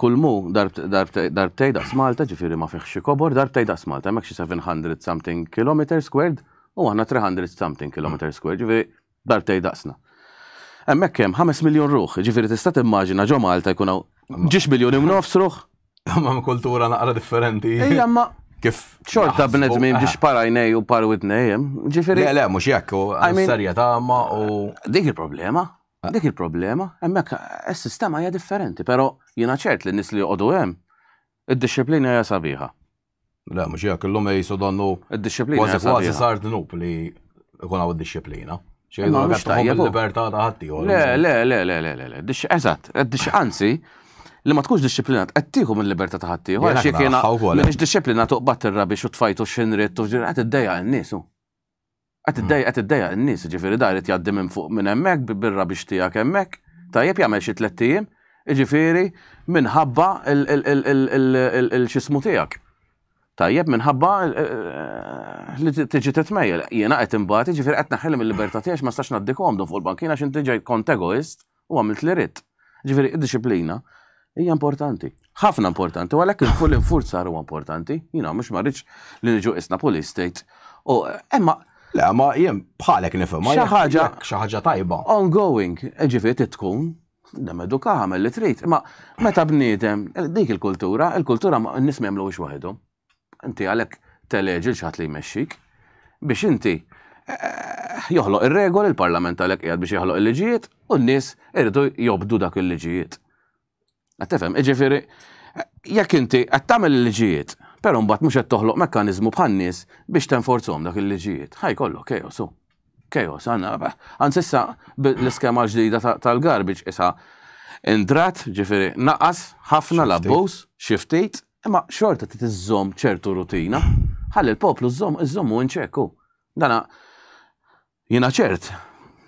kulmu darb tejda smalta ġifiri ma fiħx xi kobor, darb tejda smalta hemmhekk xi 700 something km squared u aħna 300 something km squared, ġifiri darb tejda sna. Hemmhekk hemm 5 miljun ruħ, t tista' immaġina ġo Malta jkun hawn miljoni miljuni nofs ruħ. Ma kultura naqra differenti. Ejja, ma kif. ċorta b'nedmin biex parajnej u par witnejem. Ġifiri. Le, le, mux jekk, u għal-serja tama u. Dik il-problema, dik il-problema, emmek, s-sistema hija differenti, pero jina ċert li nisli għodu hemm, id-disciplina hija sabiħa. Le, mux jgħak l-lum jisu donnu. Id-disciplina. Għazek għazek sart nup li kun għaw id-disciplina. ċejdu għattaħom il-libertà ta' ħatti. Le, le, le, le, le, le, le, eżat, anzi, li ma tkunx disciplina, għattiħu mill libertà ta' ħatti. Għal xie kiena, minix disciplina tuqbat il-rabiex u tfajtu xinrit u ġir, għat id n-nisu. Għat id-dajja n-nisu, ġifiri darit jgħaddi minn fuq minn emmek, bil-rabiex tijak emmek, tajjeb jgħamil xie tlettijim, Iġifiri, minħabba il-xismu tijak. Tajjeb, minħabba eh, li tiġi t-tmejl. Jena qed imbagħad iġifieri qed naħħilhom il-libertà tiegħi ma stax naddik għomdhom fuq il-bankina xin tiġi kont egoist u għamilt li rrit. Ġifieri id-disciplina hija importanti. Ħafna importanti, u għalhekk il-full infurza huwa importanti. Jiena mhux ma li niġu isna police state. U emma eh, Le, ma jien bħalek nifem, Xi ħaġa. Xaħġa tajba. Ongoing, t tkun dam eduka għamel li trid. Ma meta bniedem, dik il-kultura, il-kultura n-nis memlu ix waħedhom. Inti għalek teleġi l-xat li jmexxik biex inti eh, joħloq ir-regol il-parlament għalek jgħad biex joħloq il-liġijiet u n-nis irridu jobdu dak il-liġijiet. Għattefem, iġifiri, eh, jekk inti qed tagħmel il-liġijiet, però mbagħad mhux qed toħloq mekkaniżmu nies biex tenforzom dak il-liġijiet. Ħaj kollok, ejo, eh, so kejos, għanna, sissa l-iskema ġdida tal-garbage issa, indrat, ġifiri, naqas, ħafna labbos, xiftit, imma xorta t ċertu rutina, ħalli l-poplu z-zom, z-zom u nċekku. Dana, jina ċert,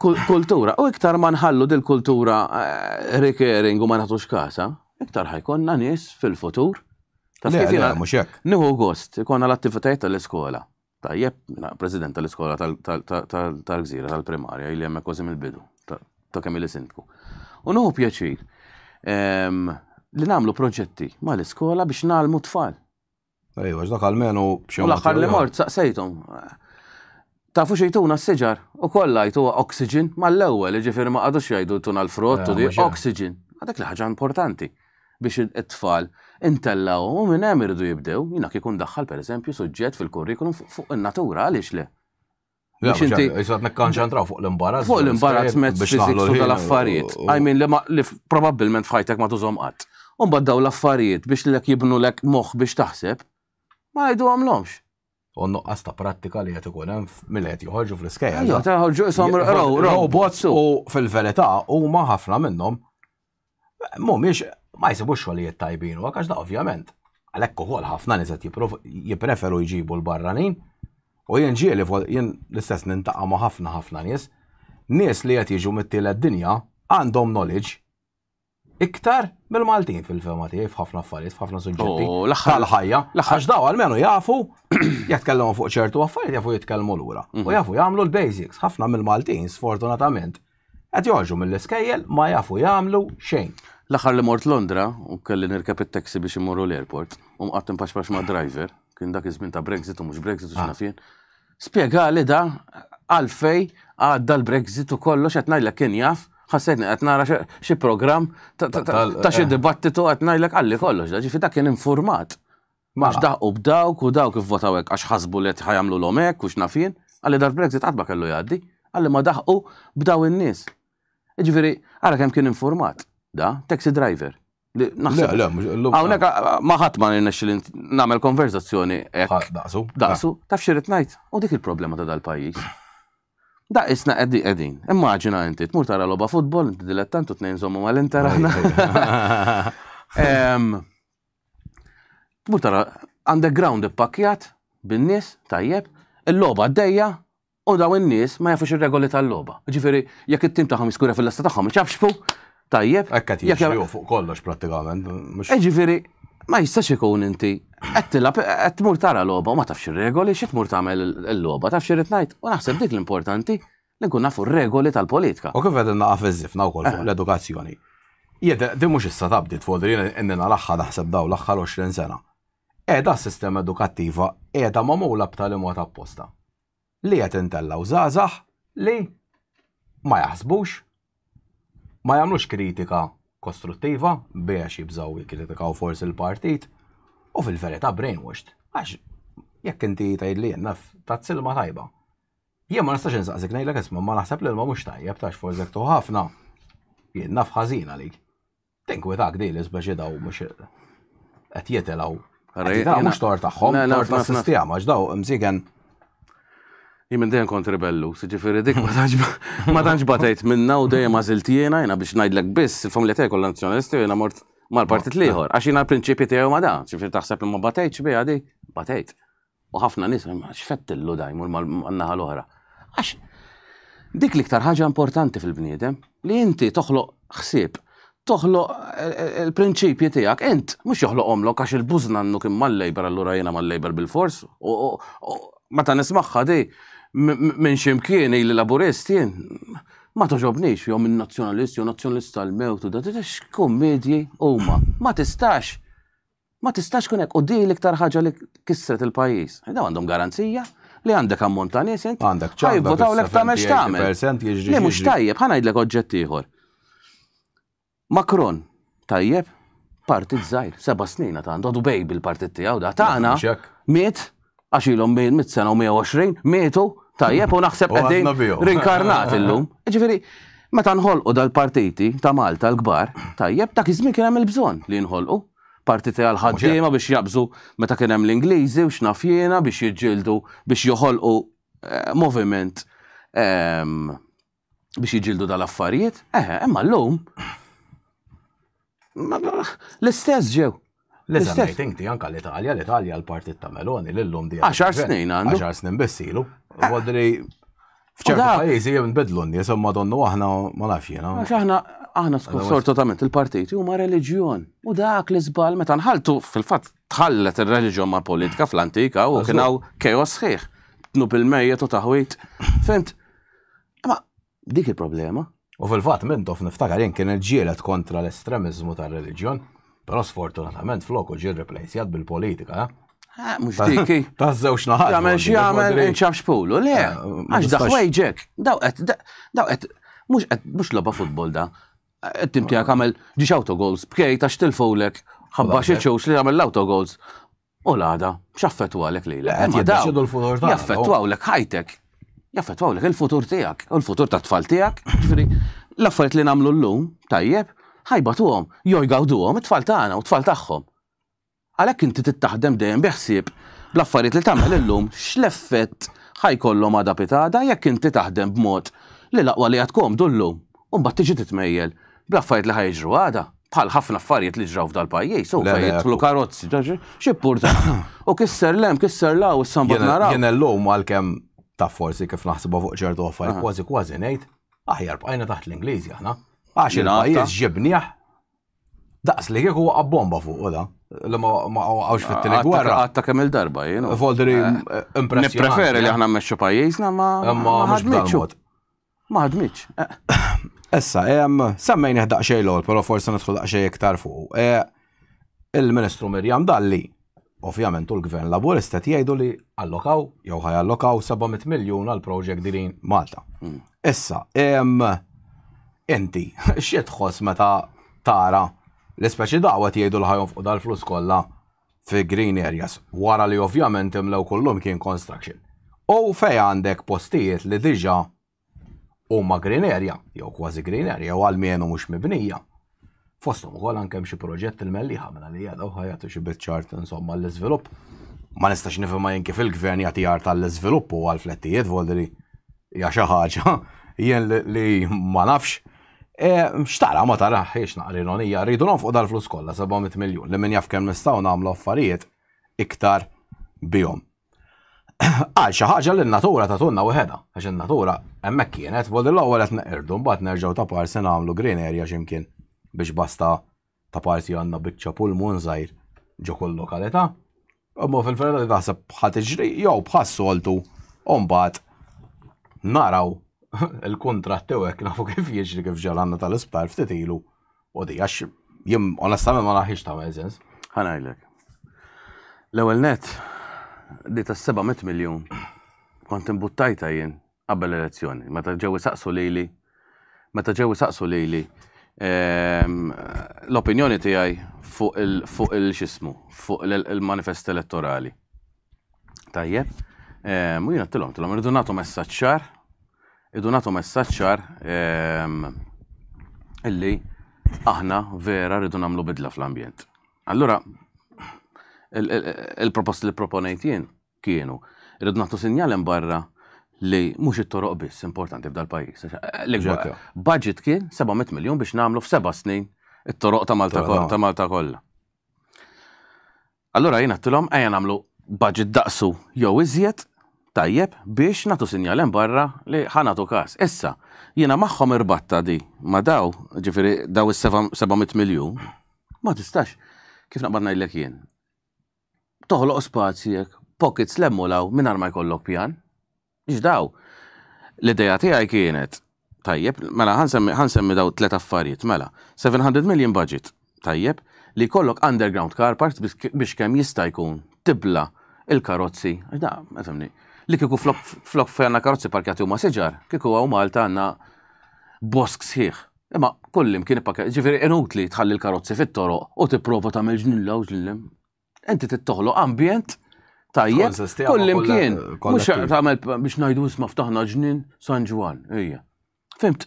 kultura. U iktar ma nħallu dil-kultura eh, recurring u ma nagħtux kasa, iktar ħajkonna nies fil-futur. Nihu gost, ikonna l-attivitajiet tal-iskola. Tajjeb, president tal-iskola tal-gżira, tal-primarja, il jemmek kozim mill-bidu, ta' kemm il-sindku. U nuhu pjaċir ehm, li namlu proġetti ma l-iskola biex nalmu tfal. Ejwa, ġdak għalmenu bxie. U l-axar li mort, saqsejtum. Tafu xejtuna s-seġar, u kolla jtu oxygen mal-ewel, ġifir ma għadux jajdu tuna l frottu eh, di oxygen. Għadak li ħagġa importanti biex it-tfal intellaw u minn hemm irdu jibdew, jina kikun daħħal per eżempju suġġett fil-kurrikulum fuq in-natura għaliex le. Biex inti. Jisat nekkanċentraw fuq l-imbarazz. Fuq l-imbarazz mezz fizik fuq l-affarijiet. Għajmin li probabbilment fħajtek ma tużom qatt. Umbad baddaw l-affarijiet biex l-ek jibnu l-ek moħ biex taħseb, ma jdu għamlomx. U nuqqas ta' pratika li qed ikun hemm mill qed joħorġu fl-iskejja. Ja, ta' ħorġu isom robots u fil-verità huma ħafna minnhom mhumiex ma jsibux xogħlijiet tajbin u għax da' ovvjament. Għalhekk ukoll ħafna nies qed jippreferu jġibu l-barranin u jien ġieli jien l-istess nintaqa' ma' ħafna ħafna nies. Nies li qed jiġu mit-tielet dinja għandhom knowledge iktar mill-Maltin fil-fema tiegħi f'ħafna affarijiet, f'ħafna suġġetti. Oh, Tal-ħajja. Għax daw għalmenu jafu jitkellmu fuq ċertu affarijiet jafu jitkellmu lura. U mhm. jafu jagħmlu l-basics. Ħafna mill-Maltin sfortunatament qed joħorġu mill-iskejjel ma jafu jagħmlu xejn. L-aħħar li mort Londra u kelli nirkab it-taxi biex imorru l-airport u mqattim paxpax ma' driver kien dak iż-żmien ta' Brexit u mhux Brexit u ah. x'nafien. Spjega da għalfej għadda l-Brexit u kollox qed ngħidlek kien jaf ħassejtni qed nara xi programm ta' xi eh. dibattitu qed ngħidlek għalli kollox, ġifi dak kien infurmat. Max mela. u b'dawk u dawk ivvotaw hekk għax ħasbu li qed ħajamlu l-omek u x'nafin, għalli dar Brexit għadba kellu jgħaddi, għalli ma daħqu b'daw in-nies. Ġifieri, għara kemm kien infurmat da, taxi driver. Għawnek maħat ma nirnex li namel konverzazzjoni. Daqsu. Daqsu, taf xirrit najt. U dik il-problema ta' dal-pajis. Da isna eddi edin. Immaġina inti, tmur tara loba futbol, inti dilettant u t-nejn zommu mal-interana. Tmur tara underground pakjat bin-nies, tajjeb, il-loba d-dejja u daw in-nies ma jafux ir-regoli tal-loba. Ġifieri, jekk it-tim tagħhom jiskura fil lasta tagħhom, ċafxfu, tajjeb. Ekkat jafxu fuq kollox prattikament. E ġifiri, ma jistax ikun inti qed tilab tmur tara logħba u ma tafx ir-regoli xi mur tagħmel l logħba taf il ngħid u naħseb dik l-importanti li nkun nafu r-regoli tal-politika. U kif qed naqaf iż-żifna wkoll fuq eh. l-edukazzjoni. Jeda, di mhux issa tabdit fuq din innina l-aħħar naħseb daw l-aħħar 20 sena. Qiegħda s-sistema edukattiva qiegħda magħmula b'tali mod apposta. Li qed u żgħażagħ li ma jaħsbux, ma jagħmlux kritika kostruttiva biex jibżaw jikritikaw forsi l-partit u fil-verità brainwashed. Għax, jekk inti tgħidli ta' t-silma tajba. Jien ma nistax insaqsik ngħidlek isma' ma naħseb l-ilma mhux tajjeb tax forsi tu ħafna. Jien naf ħażin għalik. Tinkwitak ta' għdilis biex jidaw mhux qed jitilgħu Mux tor taħħom, tor ta' sistema, ġdaw, mżigen. Jien minn dejjem kont ribellu, siġifieri dik ma tantx batejt minna u dejjem għażilt jiena jiena biex ngħidlek biss il-familja tiegħek kollha nazzjonalisti u jiena mort mal-partit liħor. Għax jiena l-prinċipji tiegħu ma da, ġifieri taħseb li ma batejtx biha di, batejt. U ħafna nies x'fettillu dajmur mal-naħa l-oħra. Għax dik l-iktar ħaġa importanti fil-bniedem li inti toħloq ħsieb, toħloq eh, eh, il-prinċipji tiegħek int mhux joħloq omlok għax il buzna nnu kien mal-lejber allura jiena mal-lejber bil-fors. Meta nismagħha di minn ximkien il laburist jien ma toġobniex jew minn nazzjonalist u nazzjonalista l-mewtu da t-tix komedji huma ma tistax ma tistax istax hekk u di l-iktar ħaġa li kissret il-pajjiż. Da għandhom garanzija li għandek ammont ta' għandek ċaj, votaw lek tagħmel x'tagħmel. Le mhux tajjeb, ħa ngħidlek oġġett ieħor. Makron tajjeb partit zaħir, seba' snin ta' għandu għadu bej bil-partit tijaw, da tagħna miet għax ilhom mit sena u 120 mietu tajjeb u naħseb għeddin rinkarnat illum. Ġifiri, meta nħolqu dal-partiti ta' Malta l-kbar, tajjeb ta' kizmi kien hemm il-bżonn li nħolqu. Partiti għal ħaddiema biex jabżu meta kien hemm l-Ingliżi u x'nafjena biex jġildu biex joħolqu eh, moviment ehm, biex jġildu dal-affarijiet. Eħe, emma l-lum. L-istess ġew. L-istess inti anka l-Italja, l-Italja l-partit ta' Meloni l-lum di. 10 snin għandu. 10 snin bessilu. Għadri ah. fċerta pajizi jem bidlu n-nies ma donnu aħna ma nafx jena. għahna aħna aħna sfortunatament il-partiti huma reliġjon. U dak li zbal, meta nħaltu fil-fatt tħallet ir-reliġjon ma' politika fl-antika u kien kajos xieħ. sħiħ. bil-mejja mejjet u taħwit. Fent, Ma dik il-problema. U fil-fatt minn niftakar jen kien il-ġielet kontra l-estremizmu tar-reliġjon. Però sfortunatament flokku ġir replacjat bil-politika. Eh? Mux diki. Tazzewx naħat. Għamel xie għamel pulu, le. Eh, għax mux mux loba futbol da. Għettim tijak għamel ġiġ autogols, bkej ta xtilfowlek, ħabba xieċewx li għamel l-autogols. U l-għada, xaffetu għalek li l-għada. Jaffetu għalek ħajtek. Jaffetu għalek il-futur tijak, u l-futur ta' tfal tijak. L-affariet li namlu l-lum, tajjeb, ħajbatuhom, jew jgawduhom it-tfal tagħna u t-tfal tagħhom. Għalhekk inti tittaħdem dejjem biħsieb l-affarijiet li tagħmel illum x'leffett ħajkollhom għada pitada jekk inti taħdem b'mod li laqwa li għadkom dullum. Umbat tiġi titmejjel bl li ħajġru għada bħal ħafna affarijiet li ġraw f'dal-pajjiż, u flu karozzi, xi purta. U kisser lem, kisser law, s-sambat naraw. Jena l-lum għal-kem ta' forsi kif naħsibu fuq ċertu affarijiet kważi kważi ngħid, aħjar bqajna taħt l-Ingliżi aħna. Għax il-pajis ġibniħ. Daqs li kieku bomba fuq għada. Li ma għawx fit-tini gwerra. Għatta kemm il-darba jien. Voldri eh, impressjoni. Nipreferi eh? li aħna mmexxu pajjiżna ma eh, ħadmitx. Ma ħadmitx. Issa, semmejn daqxej l għol pero forse nidħu daqxej iktar fuq. Il-Ministru Mirjam Dalli, ovvjament u l-Gvern Laburista jgħidu li allokaw, jew ħaj allokaw 700 miljon għal project dirin Malta. Mm. Issa, inti, xiet tħoss meta tara l-ispeċi daqwa jgħidu l-ħajom fuq dal-flus kollha fi green areas wara li ovvjament imlew kullum kien construction. U fej għandek postijiet li diġa huma green area, jew kważi green area, u għal-mienu mhux mibnija. Fostom ukoll anke xi proġett il-melliħa minna mela li jgħadu ħajatu xi bitċart insomma l-iżvilupp. Ma nistax nifhem ma jinkif il-gvern jagħti tal izvilup u għal-flettijiet voldri hija xi ħaġa jien li ma nafx E, xtara ma tara ħiex naqrinonija, rridu nonfuq dal-flus kolla, 700 miljon li minn jafkem kemm nistgħu nagħmlu affarijiet iktar bihom. Għal xi ħaġa natura ta' tunna wieħeda, għax in-natura hemmhekk kienet vol l-ewwel qed neqirdu mbagħad nerġgħu ta' parsi nagħmlu green area x'imkien biex basta ta' parsi għandna biċċa pulmun żgħir ġo kull lokalità. Imma fil-ferda taħseb bħat iġri jew bħas soltu u mbagħad naraw il-kontrat tewek nafu kif jiġri kif ġalanna tal-ispar ftit ilu. U di għax jim onestament ma naħiġ ta' eżens. Ħanajlek. L-ewel net, di ta' 700 miljon kont imbuttajta jien qabel elezzjoni. Meta ġewi saqsu lili, meta ġewi saqsu lili ehm, l-opinjoni tiegħi fuq il-xismu, fuq il-manifest elettorali. Tajjeb, ehm, u jien għattilhom, tilhom irdu rridu messaċċar idu natu messaċċar ehm, illi aħna vera rridu namlu bidla fl-ambjent. Allura, il-propost li proponejt jien kienu, rridu natu sinjalem barra li mux it-toroq biss importanti f'dal pajis. Eh, budget kien 700 miljon biex namlu f-7 snin it-toroq ta' Malta ta' Malta kollha. Allura jien għajna ejja namlu budget daqsu jew iżjed tajjeb biex natu sinjal hemm barra li ħanatu każ. Issa, jiena magħhom irbatta di ma daw, ġifiri, daw is-700 miljun, ma tistax kif naqbad ngħidlek jien. Toħloq spazijek, pockets lemmulaw mingħajr ma jkollok pjan. daw, L-ideja tiegħi kienet tajjeb, mela ħansemmi daw tlet affarijiet, mela, 700 miljon budget, tajjeb, li kollok underground car parks biex kemm jista' jkun tibla il-karozzi, da, ma li kiku flok fejna karozzi parkjati huma siġar, kiku għaw Malta għanna bosk sħiħ. Imma kullim kien pakka, ġifiri inutli tħalli l-karozzi fit-toroq u tipprova tagħmel ġnilla u ġnillim. Enti t-toħlu ambjent tajjeb, kullim kien. Mhux tagħmel biex ngħidu isma' ftaħna ġnin San Ġwan, Fimt,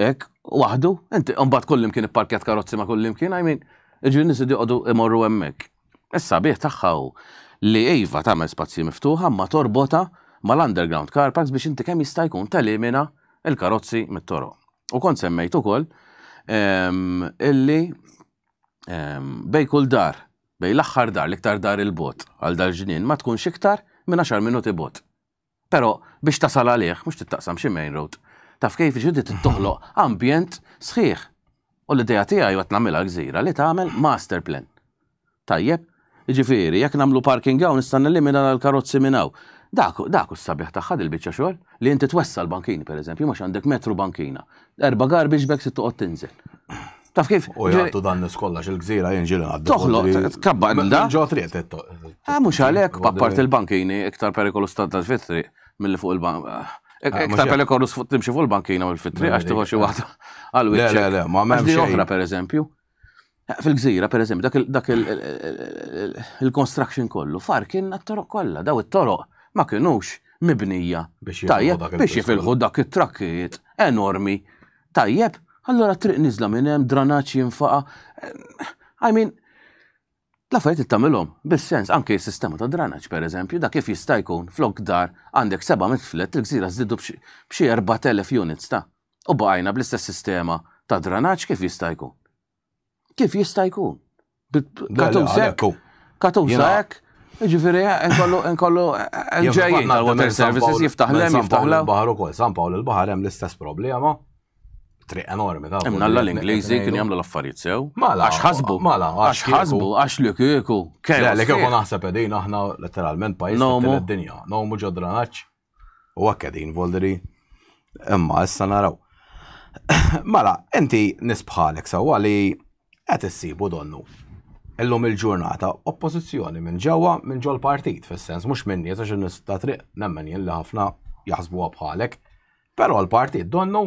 ek, waħdu, enti umbat kullim kien ipparkjat karozzi ma kullim kien, għajmin, mean, ġin għodu imorru hemmhekk. Issa biħ taħħaw li Eva tagħmel spazji miftuħa ma torbota mal-underground car parks biex inti kemm jista' jkun telimina il-karozzi mit-toroq. U kont semmejt ukoll illi bej kull dar, bej l-aħħar dar, l-iktar dar il-bot għal dar ġnien ma tkunx iktar minn 10 minuti bot. Però biex tasal għalih, mhux tittaqsam xi main road. Taf kif ġiddi tittoħloq ambjent sħiħ. U l idea tiegħi għat nagħmilha gżira li tagħmel master plan. Tajjeb, Ġifiri, jekk namlu parking għaw nistan elimina l-karozzi minnaw. Daku, Daku s-sabiħ taħħad il-bicċa xogħol li inti twessa l-bankini, per eżempju, mhux għandek metru bankina. Erba garbage bags toqgħod tinżel. Taf kif? U jgħattu dan niskolla xil-gżira jenġil għaddu. Toħlo, kabba għanda. Ġo triet. Ah, mux għalek, pappart il-bankini, iktar perikolu stat tal-fitri mill fuq il-bank. Iktar perikolu timxi fuq il-bankina u l-fitri, għax tiħoċi għadda. Għallu, le, le, ma' memx. oħra, per eżempju. Fil-gżira, per eżempju, dak il-construction kollu, far kien għat-toroq kollha, daw it-toroq ma kienux mibnija. Tajjeb, biex jifilħu dak it-trakkiet enormi. Tajjeb, allora triq nizla minn hemm dranaċi jinfaqa. I mean, l-affarijiet tagħmilhom bis-sens anke s-sistema ta' dranaċ pereżempju, dak kif jista' jkun flok dar għandek seba' flet il-gżira żdiddu b'xi 4000 units ta' u baqajna bl-istess sistema ta' dranaċ kif jista' jkun. Kif jista' jkun? Katu sekk. Katu sekk. Ġifiri, nkollu, nkollu, eh, eh, ġejjin water Services jiftaħ lem, jiftaħ lem. Bahar ukoll, San Paolo l-Bahar hemm l-istess problema. Tri enormi ta' Imnalla l-Ingliżi kien jagħmlu l-affarijiet sew. Mala. Għax ħasbu. Mala, għax ħasbu, għax li kieku. Kella li kieku naħseb qegħdin aħna letteralment pajjiż tad-dinja. Nomu ġodranaċ. U hekk volderi. Imma issa naraw. Mala, inti nisbħalek sewwa li qed issibu donnu. Illum il-ġurnata oppożizzjoni minn ġewwa minn ġol partit fis-sens mhux minni għax nista' triq nemmen jien li ħafna jaħsbuha bħalek, però l-partit donnu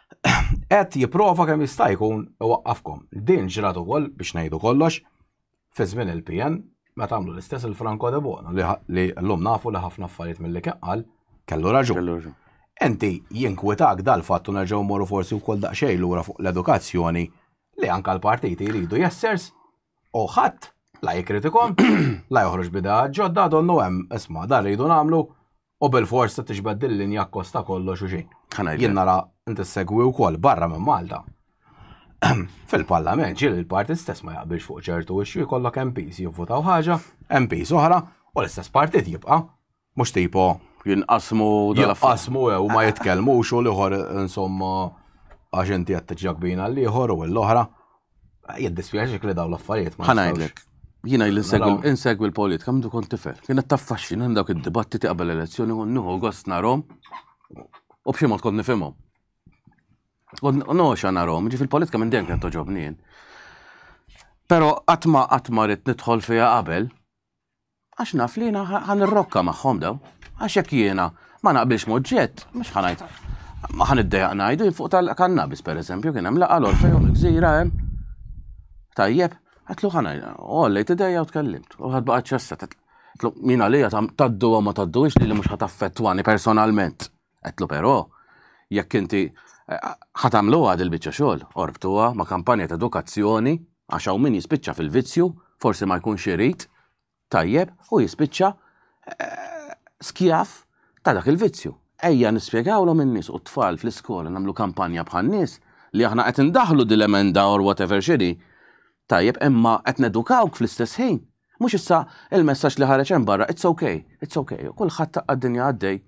qed jipprova kemm jista' jkun għafkom. Din ġrat ukoll biex ngħidu kollox fi żmien il-PN meta tamlu l-istess il-Franco de Bono li llum nafu li ħafna affarijiet mill-li keqqal kellu raġun. Enti jinkwitak dal-fattu nerġgħu morru forsi wkoll l lura fuq l-edukazzjoni li anka l-partiti jridu jessers u ħadd la jikritikom, la joħroġ bida ġodda donnu hemm isma dar jridu nagħmlu u bil-forsa tixbed l linja kosta kollox u xejn. Jien nara intissegwi wkoll barra minn Malta. Fil-parlament ġil il-parti stess ma jaqbilx fuq ċertu ixju jkollok MPs jivvutaw ħaġa, MPs oħra u l-istess partit jibqa' mhux tipo jinqasmu jinqasmu u ma jitkellmux u l l-ieħor insomma għax inti qed tiġġa kbina l-ieħor u l-oħra, jiddispjaċik li daw l-affarijiet. Ħanajdlek. Jina insegwi l-politika, mdu kont tifel. qed taffaxxin għan dawk id-dibattiti qabel elezzjoni, nuħu għost narom, u bxie ma tkont nifimhom. Noxa narom, ġi fil-politika minn dejjem kien toġobnin. Pero għatma għatma rrit nidħol fija qabel, għax naf li għan ir-rokka maħħom daw, għax jek jiena ma naqbilx moġġet, mux ħanajt ma ħan id-dejaq najdu fuq tal-kannabis per eżempju, kien hemm laqal orfej u gżira hemm. Eh? Tajjeb, għatlu ħana, u għallejt id u tkellimt, u għad baqa ċessa, għatlu min għalija taddu u ma taddu li li mux ħataffettwani personalment. Għatlu pero, jekk inti eh, ħatamlu għad il-bicċa xol, orbtuwa ma kampanja ta' edukazzjoni, għaxaw min jispicċa fil-vizzju, forsi ma jkun xirit, tajjeb, u jispicċa eh, skjaf ta' dak il-vizzju ejja nispjegawlhom in-nies u t-tfal fl-iskola nagħmlu kampanja bħal nies li aħna qed indaħlu dil-emenda or whatever xiri. Tajjeb imma qed nedukawk fl-istess ħin. Mhux issa il-messaġġ li ħareġ hemm barra, it's okay, it's okay. Kulħadd taqqa' għad dinja għaddej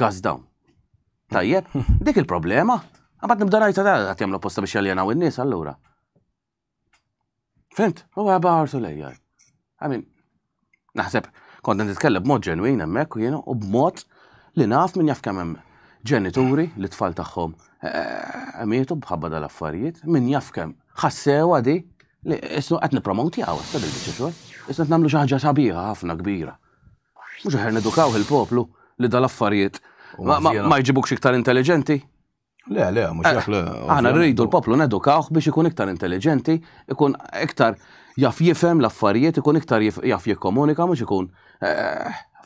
gas down. Tajjeb, dik il-problema. Għabad nibda rajta da, għat jamlu posta biex jalli u il nis għallura. Fint, u għabba għartu lejja. Għamin, naħseb, kont nitkellem mod ġenwin emmek u jena u b'mod li naf min jaf kemm hemm ġenituri li tfal tagħhom mietu bħabba dal-affarijiet, min jaf kemm ħassewa di li isnu qed nippromotjaw għasta bil-biċċa xogħol, isnu qed nagħmlu xi ħaġa sabiħa ħafna kbira. Mhux aħer nedukaw il-poplu li dal-affarijiet ma jġibukx iktar intelligenti, Le, le, mux jaxle. Għana rridu l-poplu nedukawx biex ikun iktar intelligenti, ikun iktar jaf jifem l-affarijiet, ikun iktar jaf jikkomunika, mux ikun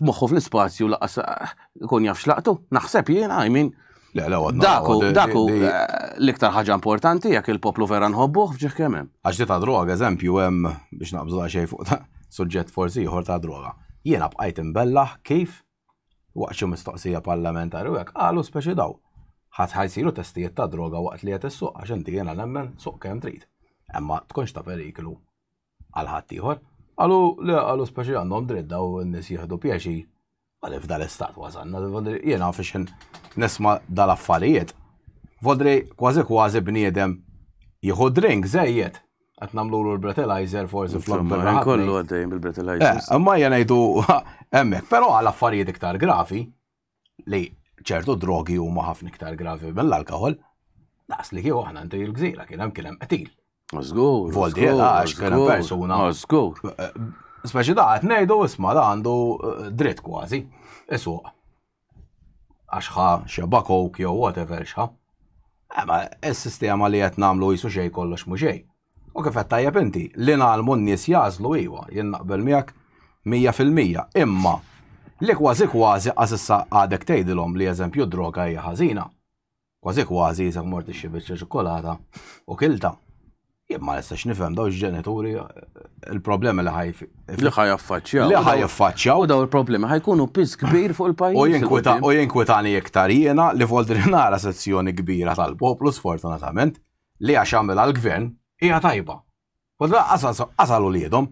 moħħu fl-ispazju laqas eh, kun jaf xlaqtu, naħseb jiena, I mean, Daku, daku, eh, l-iktar ħaġa importanti jekk il-poplu vera nħobbuh fġiħ kemmen. Għax ta' droga, eżempju, hemm biex naqbżu xej fuq ta' suġġett forsi ieħor ta' droga. Jiena bqajt imbellaħ kif waqt xi mistoqsija parlamentari u jek qalu speċi daw. Ħadd ħajsiru testijiet ta' droga waqt li qed issuq għax inti jiena nemmen suq kemm trid. Imma tkunx ta' periklu għal ħadd ieħor Għallu, le, għallu speċi għandhom dredda u n-nis jihdu pieċi. Għalif dal-istat għazan, jena fiexin nisma dal-affarijiet. Vodri, kważi kważi bniedem jieħu drink zejjed. Għat namlu l-bretelizer forsi fl-għamma. Kollu għaddejn bil-bretelizer. Eh, ma jena jdu emmek, pero għal-affarijiet iktar grafi li ċertu drogi u maħafni iktar gravi mill-alkohol, naqs li kieku ħana nti l-gżira kien hemm kien hemm qatil. Zgur. Voldi, għax kena persuna. Zgur. Eh, Speċi da, għetnejdu isma da għandu eh, dritt kważi. Isuq. Għaxħa, xeba kowk jew whatever xħa. Eh, ma s-sistema li għet namlu jisu xej kollox mu xej. U kif tajjeb inti, li nalmu n-nis jazlu iwa, jennaqbel miegħek 100%. Imma, li kważi kważi għasissa għadek tejdilom li eżempju droga hija ħażina. Kważi kważi jisak morti xi biċċa ċokolata u kilta ma nistax nifhem daw ġenituri il-problemi li ħaj. Li ħaj affaċċjaw. Li ħaj affaċċjaw. daw il problema ħajkunu pis kbir fuq il pajis U jinkwitani iktar jiena li voldri nara sezzjoni kbira tal-poplu sfortunatament li għax għamel għal-gvern hija tajba. U għasalu li jedom,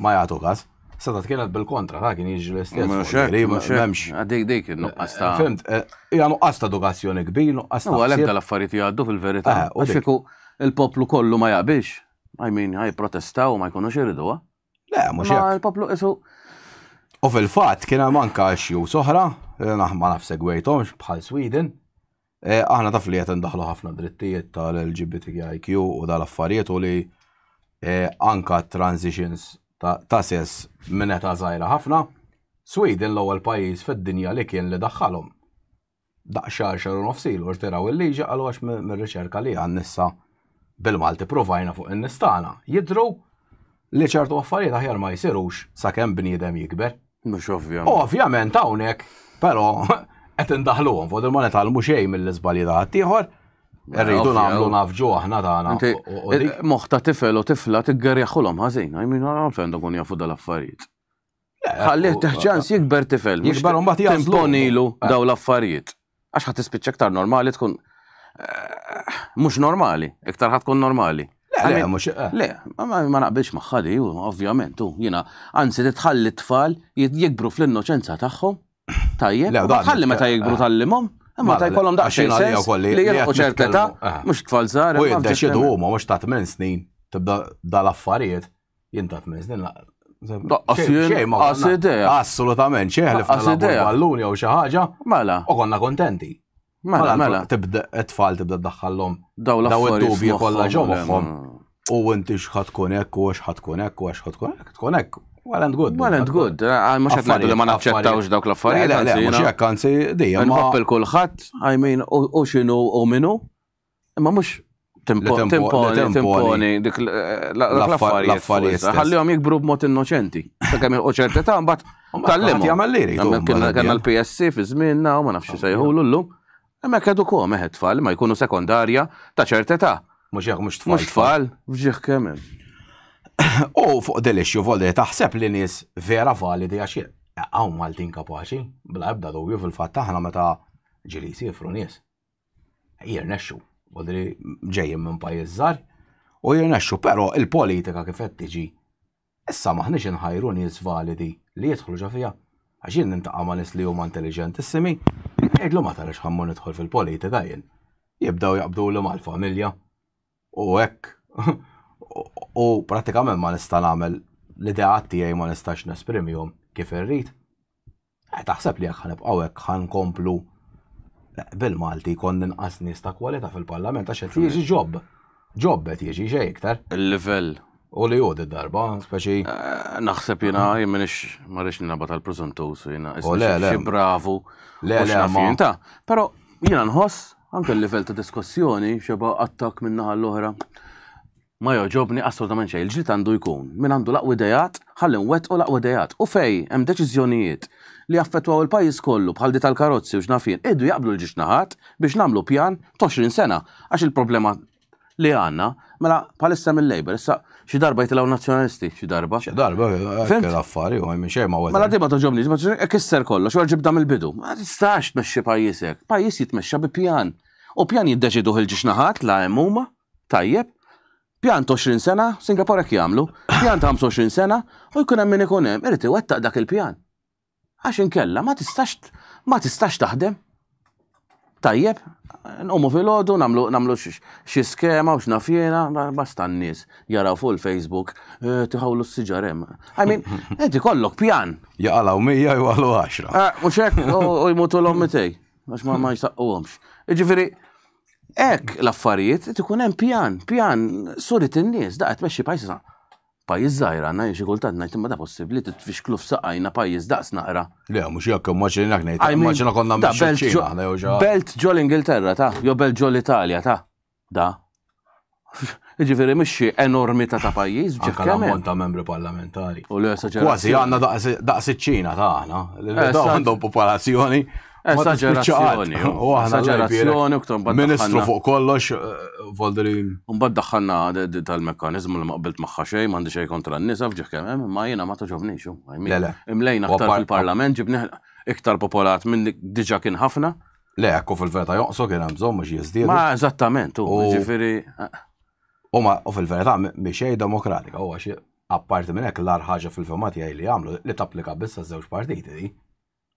ma jagħtu każ. Seta kienet bil-kontra, ta' kien jiġi l-istess. Memx. Għaddik dik, nuqqas Fimt, eh, hija nuqqas edukazzjoni kbir, nuqqasta. U għalhekk tal-affarijiet għaddu fil-verità. Ah, u il-poplu kollu ma jaqbix. I mean, għaj protestaw ma jkunux irridu, Le, mux il-poplu jesu. U fil-fat, kiena manka xju soħra, naħma nafsegwejtom bħal Sweden, e, aħna taf li jgħet daħlu ħafna drittijiet tal lgbtqiq u dal-affarijiet u li e, anka transitions ta' sess minna ta' zaħira ħafna, Sweden l-ewwel pajjiż fid-dinja li kien li daħħalhom. Daqxar xar u nofsil u rtiraw il-liġi għal għax mir-riċerka li għan nissa bil-Malti provajna fuq in-nistana jidru li ċertu affarijiet aħjar ma jsirux sakemm bniedem jikber. Mhux ovvjament. Ovvjament hawnhekk, però qed indaħluhom fuq il-ma nitalmu xejn mill-iżbaljiet ieħor. Mela, Rridu nagħmlu nafġu aħna tagħna. ta' tifel u tifla tiggerjaħulhom ħażin, għajmin għalfejn dakun jafu dal-affarijiet. Ħallih teħċans jikber tifel. Jikber mbagħad timponilu eh. daw l-affarijiet. Għax ħad tispiċċa aktar normali tkun eh, mhux normali, iktar ħatkun normali. Le, mux, eh. le, ma naqbilx maħħali, ovvjament, u jina, għansi titħalli t-tfal jikbru fl-innoċenza tagħhom, tajjeb, tħalli meta jikbru eh. tal-limom, imma ta' jkollhom daqsxejn sens li jirqu ċerteta, eh. mhux tfal żgħar. U jiddeċidu huma mux ta' tmien snin tibda dal-affarijiet, jien ta' tmien snin Assolutament, xeħlif għalluni jew xi ħaġa. Mela. U konna kontenti. Mela, mela, tibda, tfal tibda daħħallom. Daw la Daw id-dubi kolla ġomuħom. Mela. U inti xħat konek, u xħat konek, u xħat konek, konek. Well and good. Well and good. Ma għed najdu li ma naċċettawx dawk l-affarijiet. Le, le, mux jek għanzi dija. Nħobbel kullħat, I mean, u xinu u minu. Ma mux timponi, timponi, dik l-affarijiet. għom jikbru b-mot innoċenti. Kemm u ċerteta, mbagħad tal-lim. Jagħmel liri. Kellna l-PSC fi żmienna u ma nafx sejħu l-lum. Imma kedu kwa meħed tfal ma jkunu sekondarja ta' ċerteta. Mux jgħak mux tfal. Mux tfal, bġiħ kemmen. U fuq delixju issue volde taħseb li nis vera validi għax għaw Maltin kapaxi, bla-ebda dubju fil-fat taħna meta ġili sifru nis. Jirnexxu, volde ġejjem minn pajjiż żgħar u jirnexxu, però il-politika kifet tiġi. Issa maħniex inħajru nies validi li jidħlu ġafija. Għax jien nintaqa' ma' nis li huma intelligenti Edlu ma tarax ħammu nidħol fil-politika jien. Jibdaw jaqbdu l mal-familja. U hekk. U pratikament ma nista' nagħmel l-ideat tiegħi ma nistax nesprimjum kif irrid. E, taħseb li ibqaw ekk hekk ħankomplu bil-Malti kon ninqas nies ta' kwalità fil-Parlament għax qed jiġi ġobb. Ġob qed jiġi iktar. Il-livell U li u darba speċi. Eh, naħseb jina, jemmenix marriċ nilaba tal prezentus, jina, oh, xie bravu. Le, le, ma. Pero jina nħoss, anke l-level ta' diskussjoni, xeba attak minna l-oħra. Ma joġobni assolutament xej, il ġit għandu jkun. Min għandu laqwi dejat, ħallin wet u laqwi dejat. U fej, hemm deċiżjonijiet li affettwaw il-pajis kollu bħal di tal-karozzi u xnafin, iddu jaqblu l naħat biex namlu pjan 20 sena. Għax il-problema li għanna, mela palissa mill lejber issa xi darba jtilgħu nazzjonalisti, xi darba. Xi darba, hekk eh, l-affari u oh, hemm xejn ma Ma Mela ma toġobni, hekk eh, isser kollox, xogħol ġibda mill-bidu. Ma tistax tmexxi pajjiżek, pajjiż jitmexxa bi pjan. U pjan jiddeċidu ħil-ġixnaħat la hemm huma, tajjeb, pjant 20 sena, Singapore hekk jagħmlu, pjant 25 sena, u jkun hemm min ikun hemm, irid iwettaq dak il-pjan. Għax inkella ma tistax ma tistax taħdem. Tajjeb, Nqomu fil-ħodu, namlu xie skema u xnafjena, basta n-nis, jaraw fuq il-Facebook, eh, tiħawlu s-sġarem. I mean, eti kollok pjan. Jaqalaw mija u għalu għaxra. Eh, u xek, u jmutu l-om mitej, għax ma ma u għomx. Iġifiri, ek l-affarijiet, eti kunem pjan, pjan, surit n-nis, daqet meċi pajsa pajjiż żgħira għanna xi kultant ngħid imma da possibbli titfixklu saqajna pajjiż daqs naqra. Le, mhux jekk maċin ngħid ngħid, maċina konna mhux Belt ġol ingilterra ta, jew belt ġol l-Italja ta. Da. Ġifieri mhix enormità ta' pajjiż ġek kemm ta' membri parlamentari. U l Kważi għandna daqs iċ-Ċina ta' aħna. Daw għandhom popolazzjoni. Esagerazzjoni. U aħna. Esagerazzjoni Ministru fuq kollox Volderim. Unbad daħħalna tal-mekkanizmu li ma qbilt maħħa xej, mandi xej kontra n-nisa fġiħ kemm, ma jena ma toġobniex. Imlejna aktar fil-parlament ġibni iktar popolat minn diġa kien ħafna. Le, ekku fil-verta joqso kien hemm bżonn mhux jiżdiedu. Ma eżattament, u ġifieri. Eh. U ma u fil-verità mhix xejn demokratika, huwa xi apparti minn hekk l-ar ħaġa fil-femat jgħid li jagħmlu li tapplika biss żewġ partiti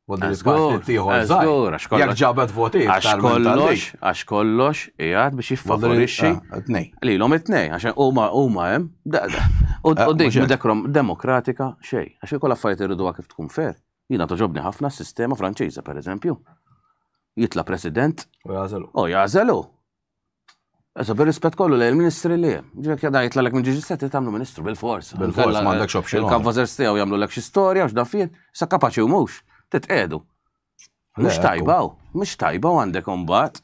Jek ġabet voti. Għax kollox, għax kollox, jgħad biex jiffavorixxi. Ah, Tnej. Lilhom it-tnej, għax huma huma hemm. Eh, u dik dekrom demokratika xej. Għax ikoll affarijiet irridu kif tkun fer. Jina toġobni ħafna s-sistema Franċiża pereżempju. Jitla president. U jażelu. U jażelu. Eżo, bil rispett kollu li l-ministri li jem. Ġek jada jitla l-ek minn ġiġisetti tamlu ministru bil-fors. Bil-fors, mandek xobxie. Il-kavvazer stijaw jamlu l-ek xie storja, xdan sa kapaxi u mux titqedu. Mux tajbaw, mux tajbaw għandek bat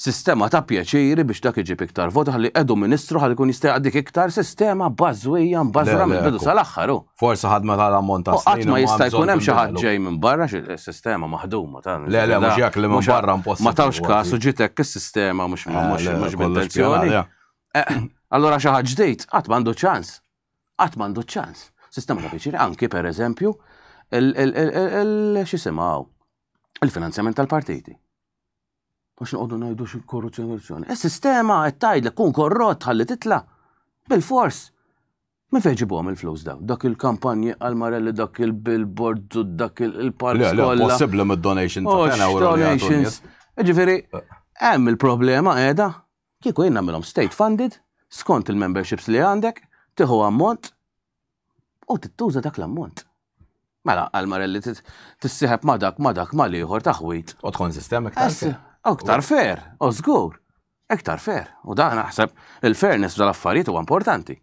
sistema ta' pjaċiri biex dak iġib iktar vota għalli edu ministru ħalli kun jistaj għaddik iktar sistema bażwija mbażra minn bidu sal-axħaru. Forsa ħadma tal ammont ta' snin. ma jista' jkun hemm xi ħadd ġej minn barra sistema maħduma ta' Le le mhux jak li minn barra impossibbli. Ma tawx kasu ġitek is-sistema mhux eh, mhux b'intenzjoni. Eh, allora xi ħadd ġdejt qatt m'għandu ċans. Qatt m'għandu ċans. Sistema ta' pjaċiri anki pereżempju xisimaw, il-finanzjament tal-partiti. Mux nqoddu najdu xie korruzzjoni korruzzjoni. Il-sistema għettajd li kun korrot għalli titla bil-fors. Min feġibu għam il-flus daw? Dak il-kampanji għal-marelli, dak il-billboard, dak il-parks. Le, le, possibli mid-donation ta' oh, donations. Ġifiri, għem eh. il-problema għeda, kiku jenna mill state funded, skont il-memberships li għandek, tiħu ammont, u tittuża dak l-ammont. Mela, għal-marelli t-siħab madak, madak, ma liħor taħwit. U tkun sistem iktar. Iktar fair, u zgur. Iktar fair. U da naħseb il-fairness tal-affarijiet huwa importanti.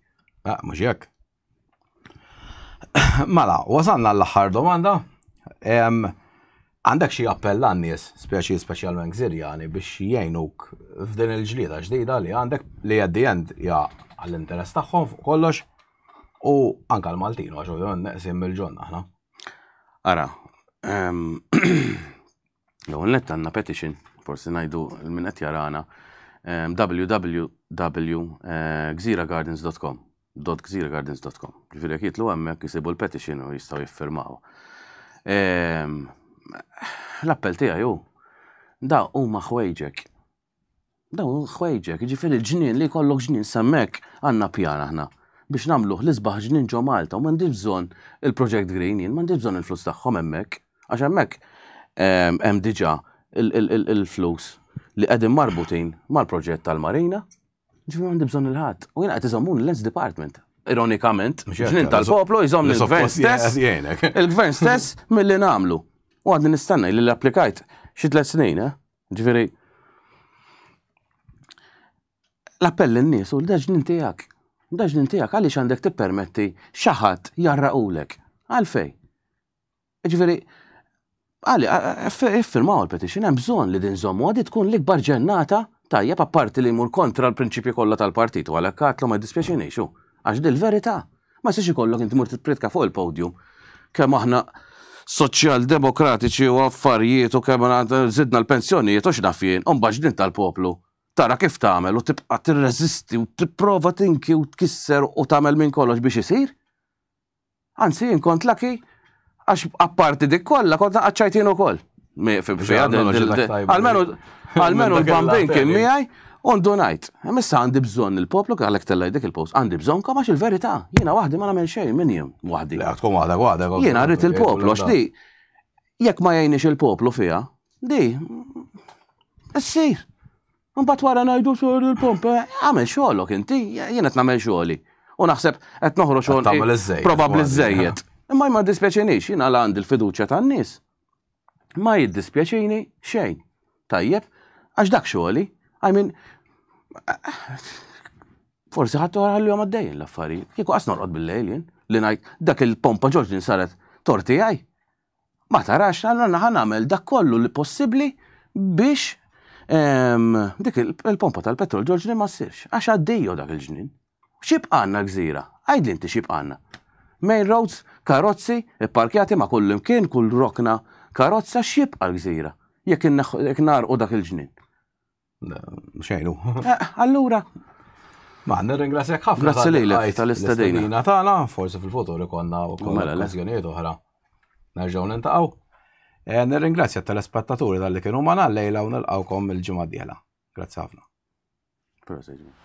Ah, muġjek. Mela, wasanna l-aħħar domanda. Għandek xi appell għannis, nies speċi speċjalment gżirjani biex jgħinuk f'din il-ġlieda ġdida li għandek li għaddijend ja għall-interess tagħhom kollox u anka l-Maltin għax neqsim il-ġonna Ara, l-għon letta għanna petition, forsi najdu l-minnet jarana, www.gziragardens.com .gziragardens.com Ġifiri għak jitlu għemmek jisibu l-petition u jistaw jiffirmaw. L-appell tija ju, da u maħwejġek. Da u maħwejġek, ġifiri ġnien li kollok ġnien semmek għanna pjana ħna biex namluħ l-isbaħ ġinin ġo Malta u mandi bżon il-Project Green, jien mandi bżon il-flus tagħhom hemmhekk, għax hemmhekk hemm diġà il-flus li qegħdin marbutin mal-proġett tal-Marina, ġifieri mandi bżon il-ħadd. U jien qed iżommun l-Lens Department ironikament, ġinin tal-poplu jżomm l gvern stess, il-gvern stess mill-li namlu. U għadni nistanna li l-applikajt xi tliet snin, eh? ġifieri. L-appell l nies u l-daġnin tijak Daġnin tijak, xandek għandek tippermetti xaħat jarra ulek. Għalfej. Ġveri, għali, firmaw l-petition, hemm bżon li dinżommu għadi tkun l-ikbar ġennata tajjeb apparti li mur kontra l prinċipi kollha tal-partitu għalhekk katlu ma jiddispjaċini xu. Għax l verità Ma siex ikollok inti mur titpritka fuq il-podium. Kemm aħna soċjal-demokratiċi u affarijiet u kemm zidna l-pensjonijiet u x'nafjien, u mbaġdin tal-poplu tara kif tagħmel u tibqa' tirreżisti u tipprova tinki u tkisser u tagħmel minn kollox biex isir? Anzi, inkont laki għax apparti dik kollha kont qaċċajtin ukoll. Almenu l-bambin kien miegħi Undu najt, Imissa għandi bżonn il-poplu, għalhekk tellaj dik il-post, għandi bżonn kom għax il verità jiena waħdi ma nagħmel xejn minn jiem waħdi. Jiena rrid il-poplu, għax di, jekk ma jgħinix il-poplu fija, di, issir. sir Mbagħad wara ngħidu xogħol il pompe eh? għamel xogħolok inti, jien qed nagħmel xogħli. U naħseb qed noħroġ xogħol probabbli żejjed. Imma ma dispjaċinix, jien għal għandi l-fiduċja tan-nies. Ma jiddispjaċini xejn. Tajjeb, għax dak xogħli, I mean, forsi ħadd għalli għom għaddejjin l-affarijiet. Kieku qas norqod bil-lejl li ngħid dak il-pompa ġorġin saret torti għaj. Ma tarax, għallana ħan għamel dak kollu li possibli biex Dik il-pompa tal-petrol ġorġni ma ssirx, għax għaddejjo dak il-ġnin. Xibqanna gżira, għajdinti xibqanna. Main roads, karozzi, parkjati ma kull imkien, kull rokna, karozza xibqa l-gżira. Jek nar u dak il-ġnin. Xejnu. Eh, allura. għanna ringrazzjak ħafna. Grazzi li tal-istadina. Tal-istadina tagħna, forsi fil-foto li konna u konna mela, okkazjonijiet oħra. Nerġgħu nintaqgħu. E, nirringrazzja tal-espettaturi tal-li kienu l lejla u nil-għawkom il-ġimgħa dieħla. Grazzi ħafna.